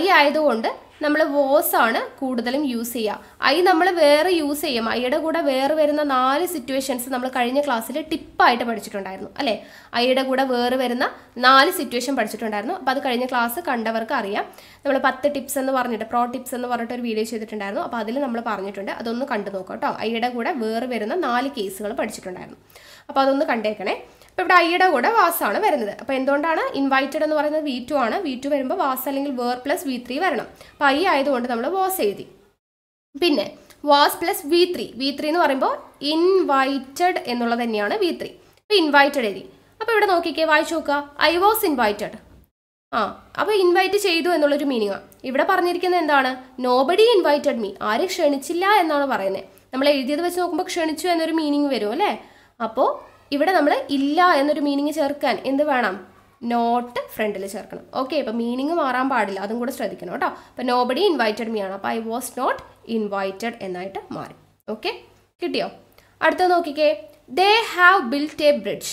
ഐ ആയതുകൊണ്ട് നമ്മൾ വോസ് ആണ് കൂടുതലും യൂസ് ചെയ്യുക ഐ നമ്മൾ വേറെ യൂസ് ചെയ്യും ഐയുടെ കൂടെ വേറെ വരുന്ന നാല് സിറ്റുവേഷൻസ് നമ്മൾ കഴിഞ്ഞ ക്ലാസ്സിൽ ടിപ്പായിട്ട് പഠിച്ചിട്ടുണ്ടായിരുന്നു അല്ലേ ഐയുടെ കൂടെ വേറെ വരുന്ന നാല് സിറ്റുവേഷൻ പഠിച്ചിട്ടുണ്ടായിരുന്നു അപ്പോൾ അത് കഴിഞ്ഞ ക്ലാസ് കണ്ടവർക്ക് അറിയാം നമ്മൾ പത്ത് ടിപ്സ് എന്ന് പറഞ്ഞിട്ട് പ്രോ ടിപ്സ് എന്ന് പറഞ്ഞിട്ട് ഒരു വീഡിയോ ചെയ്തിട്ടുണ്ടായിരുന്നു അപ്പോൾ അതിൽ നമ്മൾ പറഞ്ഞിട്ടുണ്ട് അതൊന്ന് കണ്ടു നോക്കാം കേട്ടോ ഐയുടെ കൂടെ വേറെ വരുന്ന നാല് കേസുകൾ പഠിച്ചിട്ടുണ്ടായിരുന്നു അപ്പോൾ അതൊന്ന് കണ്ടേക്കണേ അപ്പോൾ ഇവിടെ ഐയുടെ കൂടെ വാസാണ് വരുന്നത് അപ്പോൾ എന്തുകൊണ്ടാണ് ഇൻവൈറ്റഡ് എന്ന് പറയുന്നത് വി ടു ആണ് വി ടു വരുമ്പോൾ വാസ് അല്ലെങ്കിൽ വേർ പ്ലസ് വി ത്രീ വരണം അപ്പോൾ ഐ ആയതുകൊണ്ട് നമ്മൾ വാസ് എഴുതി പിന്നെ was plus V three V three എന്ന് പറയുമ്പോൾ ഇൻവൈറ്റഡ് എന്നുള്ളത് തന്നെയാണ് വി ത്രീ അപ്പോൾ ഇൻവൈറ്റഡ് എഴുതി അപ്പോൾ ഇവിടെ നോക്കിക്കേ വായിച്ചു നോക്കുക ഐ വാസ് ഇൻവൈറ്റഡ് ആ അപ്പോൾ ഇൻവൈറ്റ് ചെയ്തു എന്നുള്ളൊരു മീനിങ്ങാണ് ഇവിടെ പറഞ്ഞിരിക്കുന്നത് എന്താണ് നോബഡി ഇൻവൈറ്റഡ് മീ ആരും ക്ഷണിച്ചില്ല എന്നാണ് പറയുന്നത് നമ്മൾ എഴുതിയത് വെച്ച് നോക്കുമ്പോൾ ക്ഷണിച്ചു എന്നൊരു മീനിങ് വരും അല്ലേ അപ്പോൾ ഇവിടെ നമ്മൾ ഇല്ല എന്നൊരു മീനിങ് ചേർക്കാൻ എന്ത് വേണം നോട്ട് ഫ്രണ്ടിൽ ചേർക്കണം ഓക്കെ ഇപ്പം മീനിങ് മാറാൻ പാടില്ല അതും കൂടെ ശ്രദ്ധിക്കണം കേട്ടോ അപ്പം നോബഡി ഇൻവൈറ്റഡ് മീ ആണ് അപ്പോൾ ഐ വാസ് നോട്ട് ഇൻവൈറ്റഡ് എന്നായിട്ട് മാറി ഓക്കെ കിട്ടിയോ അടുത്ത നോക്കിക്കേ they have built a bridge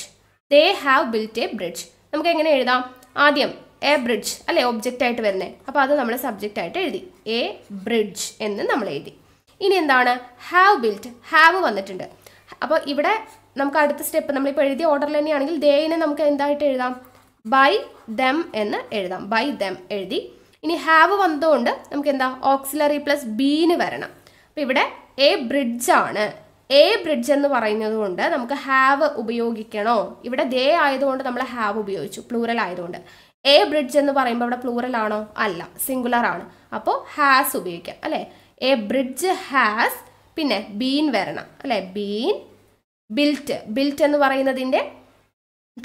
they have built a bridge നമുക്ക് എങ്ങനെ എഴുതാം ആദ്യം എ ബ്രിഡ്ജ് അല്ലേ ഒബ്ജക്റ്റ് ആയിട്ട് വരുന്നത് അപ്പോൾ അത് നമ്മൾ സബ്ജക്റ്റ് ആയിട്ട് എഴുതി എ ബ്രിഡ്ജ് എന്ന് നമ്മൾ എഴുതി ഇനി എന്താണ് ഹാവ് ബിൽറ്റ് ഹാവ് വന്നിട്ടുണ്ട് അപ്പോൾ ഇവിടെ നമുക്ക് അടുത്ത സ്റ്റെപ്പ് നമ്മളിപ്പോൾ എഴുതിയ ഓർഡറിൽ തന്നെയാണെങ്കിൽ ദേയിനെ നമുക്ക് എന്തായിട്ട് എഴുതാം ബൈ ദം എന്ന് എഴുതാം ബൈ ദം എഴുതി ഇനി ഹാവ് വന്നതുകൊണ്ട് നമുക്ക് എന്താ ഓക്സിലറി പ്ലസ് ബീന് വരണം അപ്പം ഇവിടെ എ ബ്രിഡ്ജാണ് എ ബ്രിഡ്ജ് എന്ന് പറയുന്നത് കൊണ്ട് നമുക്ക് ഹാവ് ഉപയോഗിക്കണോ ഇവിടെ ദേ ആയതുകൊണ്ട് നമ്മൾ ഹാവ് ഉപയോഗിച്ചു പ്ലൂറൽ ആയതുകൊണ്ട് എ ബ്രിഡ്ജ് എന്ന് പറയുമ്പോൾ അവിടെ പ്ലൂറൽ ആണോ അല്ല സിംഗുലർ ആണ് അപ്പോൾ ഹാസ് ഉപയോഗിക്കാം അല്ലേ എ ബ്രിഡ്ജ് ഹാസ് പിന്നെ ബീൻ വരണം അല്ലേ ബീൻ ബിൽറ്റ് ബിൽറ്റ് എന്ന് പറയുന്നതിൻ്റെ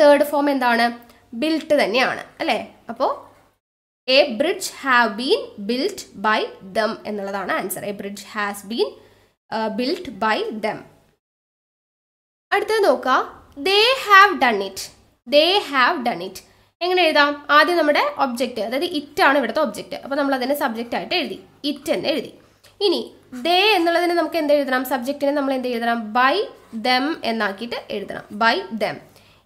തേർഡ് ഫോം എന്താണ് ബിൽറ്റ് തന്നെയാണ് അല്ലേ അപ്പോൾ a bridge have been built by them എന്നുള്ളതാണ് answer a bridge has been built by them അടുത്തത് നോക്കുക they have done it they have done it എങ്ങനെ എഴുതാം ആദ്യം നമ്മുടെ ഒബ്ജക്റ്റ് അതായത് ഇറ്റ് ആണ് ഇവിടുത്തെ ഒബ്ജക്റ്റ് അപ്പോൾ നമ്മൾ അതിനെ സബ്ജക്റ്റ് ആയിട്ട് എഴുതി ഇറ്റ് എന്ന് എഴുതി ഇനി ദേ എന്നുള്ളതിന് നമുക്ക് എന്ത് എഴുതണം സബ്ജക്റ്റിന് നമ്മൾ എന്ത് എഴുതണം ബൈ ദം എന്നാക്കിയിട്ട് എഴുതണം ബൈ ദം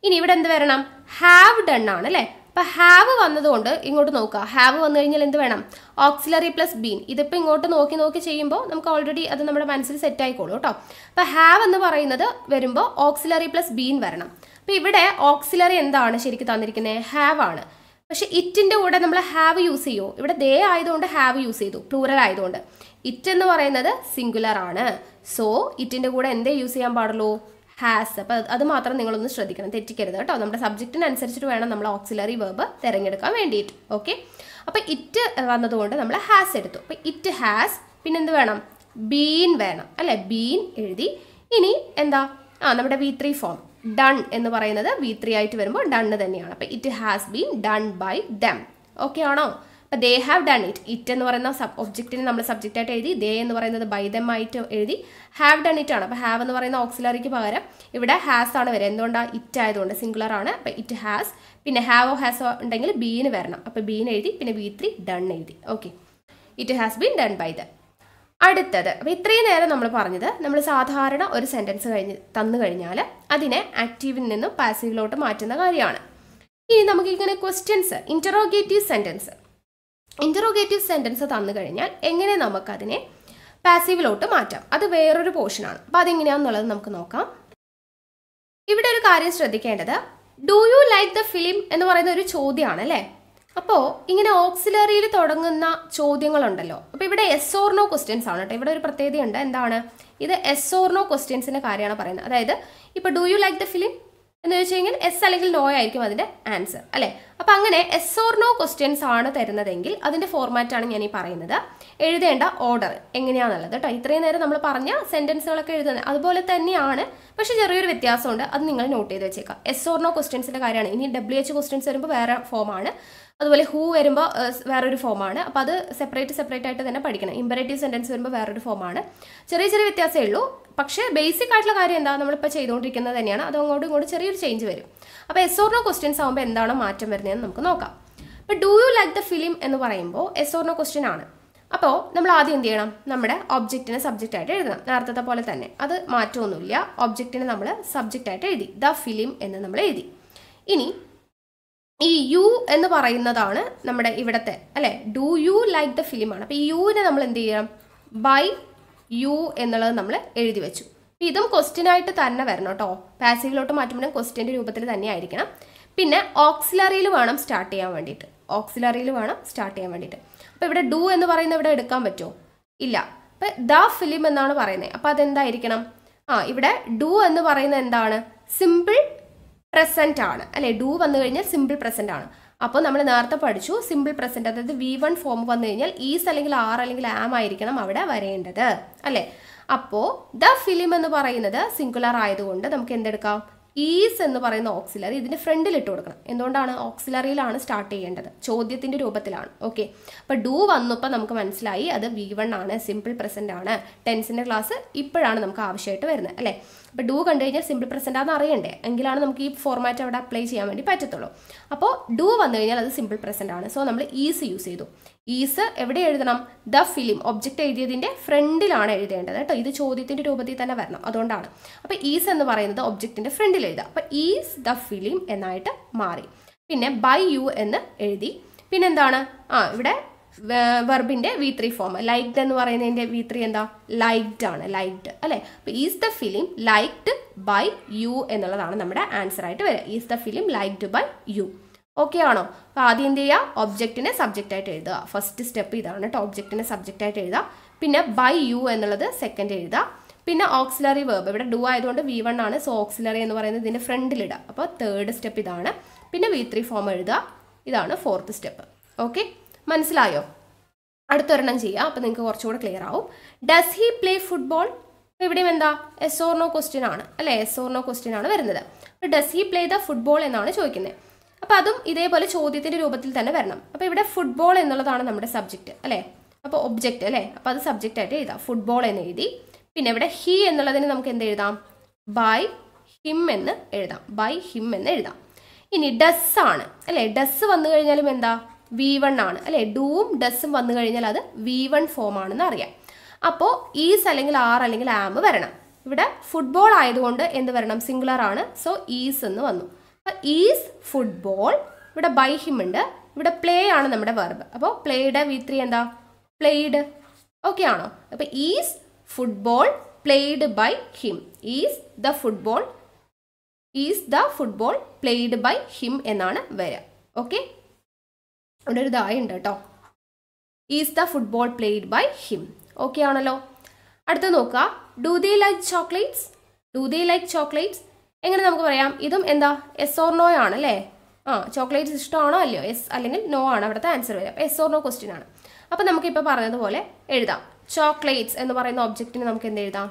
ഇനി ഇവിടെ എന്ത് വരണം ഹാവ് ഡൺ ആണ് അല്ലേ അപ്പൊ ഹാവ് വന്നതുകൊണ്ട് ഇങ്ങോട്ട് നോക്കുക ഹാവ് വന്നു കഴിഞ്ഞാൽ എന്ത് വേണം ഓക്സിലറി പ്ലസ് ബീൻ ഇതിപ്പോൾ ഇങ്ങോട്ട് നോക്കി നോക്കി ചെയ്യുമ്പോൾ നമുക്ക് ഓൾറെഡി അത് നമ്മുടെ മനസ്സിൽ സെറ്റ് ആയിക്കോളൂ കേട്ടോ അപ്പൊ ഹാവ് എന്ന് പറയുന്നത് വരുമ്പോൾ ഓക്സിലറി പ്ലസ് ബീൻ വരണം അപ്പൊ ഇവിടെ ഓക്സിലറി എന്താണ് ശരിക്കും തന്നിരിക്കുന്നത് ഹാവ് ആണ് പക്ഷേ ഇറ്റിന്റെ കൂടെ നമ്മൾ ഹാവ് യൂസ് ചെയ്യുമോ ഇവിടെ ദേ ആയതുകൊണ്ട് ഹാവ് യൂസ് ചെയ്തു പ്ലൂറൽ ആയതുകൊണ്ട് ഇറ്റ് എന്ന് പറയുന്നത് സിംഗുലർ ആണ് സോ ഇറ്റിൻ്റെ കൂടെ എന്തേ യൂസ് ചെയ്യാൻ പാടുള്ളൂ ഹാസ് അപ്പോൾ അത് മാത്രം നിങ്ങളൊന്ന് ശ്രദ്ധിക്കണം തെറ്റിക്കരുത് കേട്ടോ നമ്മുടെ സബ്ജക്റ്റിനനുസരിച്ചിട്ട് വേണം നമ്മൾ ഓക്സിലറി വേർബ് തിരഞ്ഞെടുക്കാൻ വേണ്ടിയിട്ട് ഓക്കെ അപ്പോൾ ഇറ്റ് വന്നതുകൊണ്ട് നമ്മൾ ഹാസ് എടുത്തു അപ്പോൾ ഇറ്റ് ഹാസ് പിന്നെ എന്ത് വേണം ബീൻ വേണം അല്ലേ ബീൻ എഴുതി ഇനി എന്താ ആ നമ്മുടെ വി ത്രീ ഫോം ഡൺ എന്ന് പറയുന്നത് വി ത്രീ ആയിട്ട് വരുമ്പോൾ ഡൺ തന്നെയാണ് അപ്പോൾ it has been done by them okay ആണോ അപ്പോൾ they have done it it എന്ന് പറയുന്ന സബ് ഒബ്ജക്റ്റിന് നമ്മൾ സബ്ജക്റ്റായിട്ട് എഴുതി ദേ എന്ന് പറയുന്നത് ബൈതം ആയിട്ട് എഴുതി ഹാവ് ഡൺ ഇറ്റ് ആണ് അപ്പോൾ ഹാവ് എന്ന് പറയുന്ന ഓക്സിലറിക്ക് പകരം ഇവിടെ ഹാസ് ആണ് വരിക എന്തുകൊണ്ടാണ് ഇറ്റ് ആയതുകൊണ്ട് സിംഗുലർ ആണ് അപ്പോൾ ഇറ്റ് ഹാസ് പിന്നെ ഹാവോ ഹാസോ ഉണ്ടെങ്കിൽ ബീന് വരണം അപ്പോൾ ബീൻ എഴുതി പിന്നെ ബി ത്രീ ഡൺ എഴുതി okay it has been done by the അടുത്തത് അപ്പോൾ ഇത്രയും നേരം നമ്മൾ പറഞ്ഞത് നമ്മൾ സാധാരണ ഒരു സെൻറ്റൻസ് കഴിഞ്ഞ് തന്നു കഴിഞ്ഞാൽ അതിനെ ആക്റ്റീവിൽ നിന്നും പാസീവിലോട്ട് മാറ്റുന്ന കാര്യമാണ് ഇനി നമുക്കിങ്ങനെ questions interrogative sentence interrogative sentence തന്നു കഴിഞ്ഞാൽ എങ്ങനെ നമുക്കതിനെ പാസീവിലോട്ട് മാറ്റാം അത് വേറൊരു പോർഷനാണ് അപ്പോൾ അതെങ്ങനെയാണെന്നുള്ളത് നമുക്ക് നോക്കാം ഇവിടെ ഒരു കാര്യം ശ്രദ്ധിക്കേണ്ടത് do you like the film എന്ന് പറയുന്ന ഒരു ചോദ്യമാണ് അല്ലേ അപ്പോൾ ഇങ്ങനെ ഓക്സിലറിയിൽ തുടങ്ങുന്ന ചോദ്യങ്ങളുണ്ടല്ലോ അപ്പോൾ ഇവിടെ എസ് ഓർണോ ക്വസ്റ്റ്യൻസ് ആണ് കേട്ടോ ഇവിടെ ഒരു പ്രത്യേകതയുണ്ട് എന്താണ് ഇത് എസ് ഓർണോ ക്വസ്റ്റ്യൻസിൻ്റെ കാര്യമാണ് പറയുന്നത് അതായത് ഇപ്പോൾ do you like the film എന്ന് വെച്ച് കഴിഞ്ഞാൽ എസ് അല്ലെങ്കിൽ നോ ആയിരിക്കും അതിൻ്റെ ആൻസർ അല്ലേ അപ്പം അങ്ങനെ എസ് ഓർ നോ ക്വസ്റ്റ്യൻസ് ആണ് തരുന്നതെങ്കിൽ അതിൻ്റെ ഫോർമാറ്റാണ് ഞാൻ ഈ പറയുന്നത് എഴുതേണ്ട ഓർഡർ എങ്ങനെയാണെന്നുള്ളത് കേട്ടോ ഇത്രയും നേരം നമ്മൾ പറഞ്ഞ സെൻറ്റൻസുകളൊക്കെ എഴുതുന്നത് അതുപോലെ തന്നെയാണ് പക്ഷേ ചെറിയൊരു വ്യത്യാസമുണ്ട് അത് നിങ്ങൾ നോട്ട് ചെയ്ത് വെച്ചേക്കാം എസ് ഓർ നോ ക്വസ്റ്റ്യൻസിൻ്റെ കാര്യമാണ് ഇനി ഡബ്ല്യു എച്ച് ക്വസ്റ്റ്യൻസ് വരുമ്പോൾ വേറെ ഫോമാണ് അതുപോലെ ഹൂ വരുമ്പോൾ വേറൊരു ഫോമാണ് അപ്പോൾ അത് സെപ്പറേറ്റ് സെപ്പറേറ്റ് ആയിട്ട് തന്നെ പഠിക്കണം ഇമ്പറേറ്റീവ് സെൻറ്റൻസ് വരുമ്പോൾ വേറൊരു ഫോമാണ് ചെറിയ ചെറിയ വ്യത്യാസമേ ഉള്ളൂ പക്ഷേ ബേസിക് ആയിട്ടുള്ള കാര്യം എന്താ നമ്മളിപ്പോൾ ചെയ്തുകൊണ്ടിരിക്കുന്നത് തന്നെയാണ് അത് അങ്ങോട്ടും ഇങ്ങോട്ടും ചെറിയൊരു ചേഞ്ച് വരും അപ്പോൾ എസ് ഓർണോ ക്വസ്റ്റ്യൻസ് ആകുമ്പോൾ എന്താണോ മാറ്റം വരുന്നതെന്ന് നമുക്ക് നോക്കാം അപ്പോൾ do you like the film എന്ന് പറയുമ്പോൾ എസ് ഓർണോ ക്വസ്റ്റ്യൻ ആണ് അപ്പോൾ നമ്മൾ ആദ്യം എന്ത് ചെയ്യണം നമ്മുടെ ഒബ്ജക്റ്റിനെ സബ്ജക്റ്റ് ആയിട്ട് എഴുതണം നേരത്തെ പോലെ തന്നെ അത് മാറ്റമൊന്നുമില്ല ഒബ്ജക്റ്റിനെ നമ്മൾ സബ്ജക്റ്റ് ആയിട്ട് എഴുതി ദ ഫിലിം എന്ന് നമ്മൾ എഴുതി ഇനി ഈ യു എന്ന് പറയുന്നതാണ് നമ്മുടെ ഇവിടത്തെ അല്ലെ ഡു യു ലൈക്ക് ദ ഫിലിമാണ് അപ്പോൾ ഈ യുവിനെ നമ്മൾ എന്ത് ചെയ്യണം ബൈ യു എന്നുള്ളത് നമ്മൾ എഴുതി വെച്ചു അപ്പൊ ഇതും ക്വസ്റ്റ്യൻ ആയിട്ട് തന്നെ വരണം കേട്ടോ പാസീവിലോട്ട് മാറ്റുമ്പോൾ ക്വസ്റ്റ്യൻ്റെ രൂപത്തിൽ തന്നെ ആയിരിക്കണം പിന്നെ ഓക്സിലറിയിൽ വേണം സ്റ്റാർട്ട് ചെയ്യാൻ വേണ്ടിയിട്ട് ഓക്സിലറിയിൽ വേണം സ്റ്റാർട്ട് ചെയ്യാൻ വേണ്ടിയിട്ട് അപ്പോൾ ഇവിടെ ഡു എന്ന് പറയുന്ന ഇവിടെ എടുക്കാൻ പറ്റുമോ ഇല്ല അപ്പോൾ ദ ഫിലിം എന്നാണ് പറയുന്നത് അപ്പോൾ അതെന്തായിരിക്കണം ആ ഇവിടെ ഡു എന്ന് പറയുന്നത് എന്താണ് സിമ്പിൾ പ്രസൻ്റ് ആണ് അല്ലേ ഡു വന്നു കഴിഞ്ഞാൽ സിമ്പിൾ പ്രസൻ്റ് ആണ് അപ്പോൾ നമ്മൾ നേരത്തെ പഠിച്ചു സിമ്പിൾ പ്രസൻറ്റ് അതായത് വി വൺ ഫോം വന്നു കഴിഞ്ഞാൽ ഈസ് അല്ലെങ്കിൽ ആർ അല്ലെങ്കിൽ ആം ആയിരിക്കണം അവിടെ വരേണ്ടത് അല്ലേ അപ്പോൾ ദ ഫിലിം എന്ന് പറയുന്നത് സിംഗുലർ ആയതുകൊണ്ട് നമുക്ക് എന്തെടുക്കാം ഈസ് എന്ന് പറയുന്ന ഓക്സിലറി ഇതിൻ്റെ ഫ്രണ്ടിൽ ഇട്ട് കൊടുക്കണം എന്തുകൊണ്ടാണ് ഓക്സിലറിയിലാണ് സ്റ്റാർട്ട് ചെയ്യേണ്ടത് ചോദ്യത്തിൻ്റെ രൂപത്തിലാണ് ഓക്കെ അപ്പോൾ ഡു വന്നപ്പോൾ നമുക്ക് മനസ്സിലായി അത് വി വൺ ആണ് സിമ്പിൾ പ്രസൻ്റ് ആണ് ടെൻസിൻ്റെ ക്ലാസ് ഇപ്പോഴാണ് നമുക്ക് ആവശ്യമായിട്ട് വരുന്നത് അല്ലേ അപ്പോൾ ഡു കണ്ടു കഴിഞ്ഞാൽ സിമ്പിൾ പ്രസൻ്റ് ആണെന്ന് അറിയണ്ടേ എങ്കിലാണ് നമുക്ക് ഈ ഫോർമാറ്റ് അവിടെ അപ്ലൈ ചെയ്യാൻ വേണ്ടി പറ്റത്തുള്ളൂ അപ്പോൾ ഡു വന്നു കഴിഞ്ഞാൽ അത് സിമ്പിൾ പ്രസൻ്റ് ആണ് സോ നമ്മൾ ഈസ് യൂസ് ചെയ്തു ഈസ് എവിടെ എഴുതണം ദ ഫിലിം ഒബ്ജക്റ്റ് എഴുതിയതിൻ്റെ ഫ്രണ്ടിലാണ് എഴുതേണ്ടത് കേട്ടോ ഇത് ചോദ്യത്തിൻ്റെ രൂപത്തിൽ തന്നെ വരണം അതുകൊണ്ടാണ് അപ്പോൾ ഈസ് എന്ന് പറയുന്നത് ഒബ്ജക്റ്റിൻ്റെ ഫ്രണ്ടിൽ എഴുതുക അപ്പോൾ ഈസ് ദ ഫിലിം എന്നായിട്ട് മാറി പിന്നെ ബൈ യു എന്ന് എഴുതി പിന്നെ എന്താണ് ആ ഇവിടെ വെർബിൻ്റെ വി ത്രീ ഫോം ലൈക്ഡ് എന്ന് പറയുന്നതിൻ്റെ വി ത്രീ എന്താ ലൈക്ഡ് ആണ് ലൈക്ഡ് അല്ലേ അപ്പോൾ is the film liked by you എന്നുള്ളതാണ് നമ്മുടെ ആൻസർ ആയിട്ട് വരിക is the film liked by you okay ആണോ അപ്പം ആദ്യം എന്ത് ചെയ്യുക ഒബ്ജക്റ്റിനെ സബ്ജക്റ്റായിട്ട് എഴുതുക ഫസ്റ്റ് സ്റ്റെപ്പ് ഇതാണ് കേട്ടോ ഒബ്ജക്റ്റിനെ സബ്ജക്റ്റായിട്ട് എഴുതുക പിന്നെ ബൈ യു എന്നുള്ളത് സെക്കൻഡ് എഴുതുക പിന്നെ ഓക്സിലറി വേർബ് ഇവിടെ ഡു ആയതുകൊണ്ട് വി വൺ ആണ് സോ ഓക്സിലറി എന്ന് പറയുന്നത് ഇതിൻ്റെ ഫ്രണ്ടിലിടുക അപ്പോൾ തേർഡ് സ്റ്റെപ്പ് ഇതാണ് പിന്നെ വി ത്രീ ഫോം എഴുതുക ഇതാണ് ഫോർത്ത് സ്റ്റെപ്പ് ഓക്കെ മനസ്സിലായോ അടുത്തൊരെണ്ണം ചെയ്യുക അപ്പോൾ നിങ്ങൾക്ക് കുറച്ചുകൂടെ ക്ലിയർ ആവും ഡസ് ഹി പ്ലേ ഫുട്ബോൾ ഇവിടെയും എന്താ എസ് ഓർണോ ക്വസ്റ്റ്യൻ ആണ് അല്ലേ എസ് ഓർണോ ക്വസ്റ്റ്യൻ ആണ് വരുന്നത് does he play the football എന്നാണ് ചോദിക്കുന്നത് അപ്പൊ അതും ഇതേപോലെ ചോദ്യത്തിന്റെ രൂപത്തിൽ തന്നെ വരണം അപ്പോൾ ഇവിടെ ഫുട്ബോൾ എന്നുള്ളതാണ് നമ്മുടെ സബ്ജക്റ്റ് അല്ലേ അപ്പോൾ ഒബ്ജക്റ്റ് അല്ലേ അപ്പോൾ അത് സബ്ജക്റ്റ് ആയിട്ട് എഴുതാം ഫുട്ബോൾ എന്ന് എഴുതി പിന്നെ ഇവിടെ ഹി എന്നുള്ളതിന് നമുക്ക് എന്ത് എഴുതാം ബൈ ഹിം എന്ന് എഴുതാം ബൈ ഹിം എന്ന് എഴുതാം ഇനി ഡസ് ആണ് അല്ലേ ഡസ് വന്നു കഴിഞ്ഞാലും എന്താ വി വൺ ആണ് അല്ലേ ഡൂവും ഡസ്സും വന്നു കഴിഞ്ഞാൽ അത് വി വൺ ഫോം ആണെന്ന് അറിയാം അപ്പോൾ ഈസ് അല്ലെങ്കിൽ ആർ അല്ലെങ്കിൽ ആം വരണം ഇവിടെ ഫുട്ബോൾ ആയതുകൊണ്ട് എന്ത് വരണം സിംഗുലർ ആണ് സോ ഈസ് എന്ന് വന്നു ഈസ് ഫുട്ബോൾ ഇവിടെ ബൈ ഹിം ഉണ്ട് ഇവിടെ പ്ലേ ആണ് നമ്മുടെ വെർബ് അപ്പോൾ പ്ലേയുടെ വി ത്രീ എന്താ പ്ലേയ്ഡ് ഓക്കെ ആണോ അപ്പൊ is football played by him is the football is the football played by him എന്നാണ് വരിക ഓക്കെ ഇവിടെ ഒരു ഇതായുണ്ട് കേട്ടോ is the football played by him okay ആണല്ലോ അടുത്ത നോക്കുക do they like chocolates do they like chocolates എങ്ങനെ നമുക്ക് പറയാം ഇതും എന്താ എസ് ഓർ നോ ആണ് അല്ലേ ആ ചോക്ലേറ്റ്സ് ഇഷ്ടമാണോ അല്ലയോ എസ് അല്ലെങ്കിൽ നോ ആണ് അവിടുത്തെ ആൻസർ വരിക അപ്പോൾ എസ് ഓർ നോ ക്വസ്റ്റ്യൻ ആണ് അപ്പോൾ നമുക്കിപ്പോൾ പറഞ്ഞതുപോലെ എഴുതാം ചോക്ലേറ്റ്സ് എന്ന് പറയുന്ന ഒബ്ജക്റ്റിന് നമുക്ക് എന്ത് എഴുതാം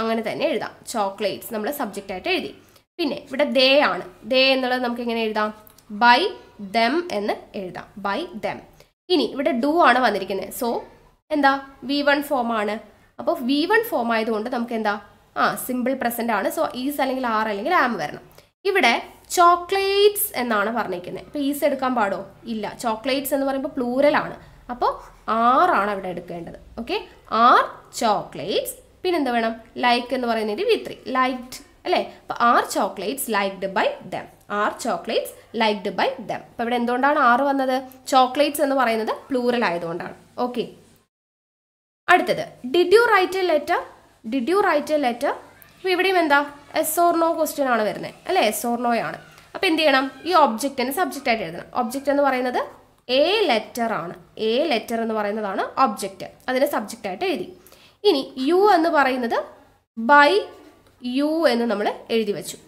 അങ്ങനെ തന്നെ എഴുതാം ചോക്ലേറ്റ്സ് നമ്മൾ സബ്ജക്റ്റ് ആയിട്ട് എഴുതി പിന്നെ ഇവിടെ ദേ ആണ് ദേ എന്നുള്ളത് നമുക്ക് എങ്ങനെ എഴുതാം ബൈ ദം എന്ന് എഴുതാം ബൈ ദം ഇനി ഇവിടെ ഡു ആണ് വന്നിരിക്കുന്നത് സോ എന്താ വി വൺ ഫോം ആണ് അപ്പോൾ വി വൺ ഫോം ആയതുകൊണ്ട് നമുക്ക് എന്താ ആ സിമ്പിൾ പ്രസൻ്റ് ആണ് സോ ഈസ് അല്ലെങ്കിൽ ആർ അല്ലെങ്കിൽ ആം വരണം ഇവിടെ ചോക്ലേറ്റ്സ് എന്നാണ് പറഞ്ഞിരിക്കുന്നത് ഇപ്പോൾ ഈസ് എടുക്കാൻ പാടോ ഇല്ല ചോക്ലേറ്റ്സ് എന്ന് പറയുമ്പോൾ പ്ലൂരലാണ് അപ്പോൾ ആറാണ് അവിടെ എടുക്കേണ്ടത് ഓക്കെ ആർ ചോക്ലേറ്റ്സ് എന്ത് വേണം ലൈക്ക് എന്ന് പറയുന്നതിൻ്റെ വി ത്രീ ലൈക്ഡ് അല്ലേ അപ്പോൾ are chocolates liked by them are chocolates liked by them അപ്പോൾ ഇവിടെ എന്തുകൊണ്ടാണ് ആറ് വന്നത് ചോക്ലേറ്റ്സ് എന്ന് പറയുന്നത് പ്ലൂറൽ ആയതുകൊണ്ടാണ് ഓക്കെ അടുത്തത് did you write a letter did you write a letter അപ്പോൾ ഇവിടെയും എന്താ എസ് ഓർണോ ക്വസ്റ്റ്യൻ ആണ് വരുന്നത് അല്ലേ എസ് ഓർ നോ ആണ് അപ്പോൾ എന്ത് ചെയ്യണം ഈ സബ്ജക്റ്റ് ആയിട്ട് എഴുതണം ഒബ്ജക്റ്റ് എന്ന് പറയുന്നത് എ ലെറ്റർ ആണ് എ ലെറ്റർ എന്ന് പറയുന്നതാണ് ഒബ്ജക്റ്റ് അതിനെ ആയിട്ട് എഴുതി ഇനി യു എന്ന് പറയുന്നത് ബൈ യു എന്ന് നമ്മൾ എഴുതി വെച്ചു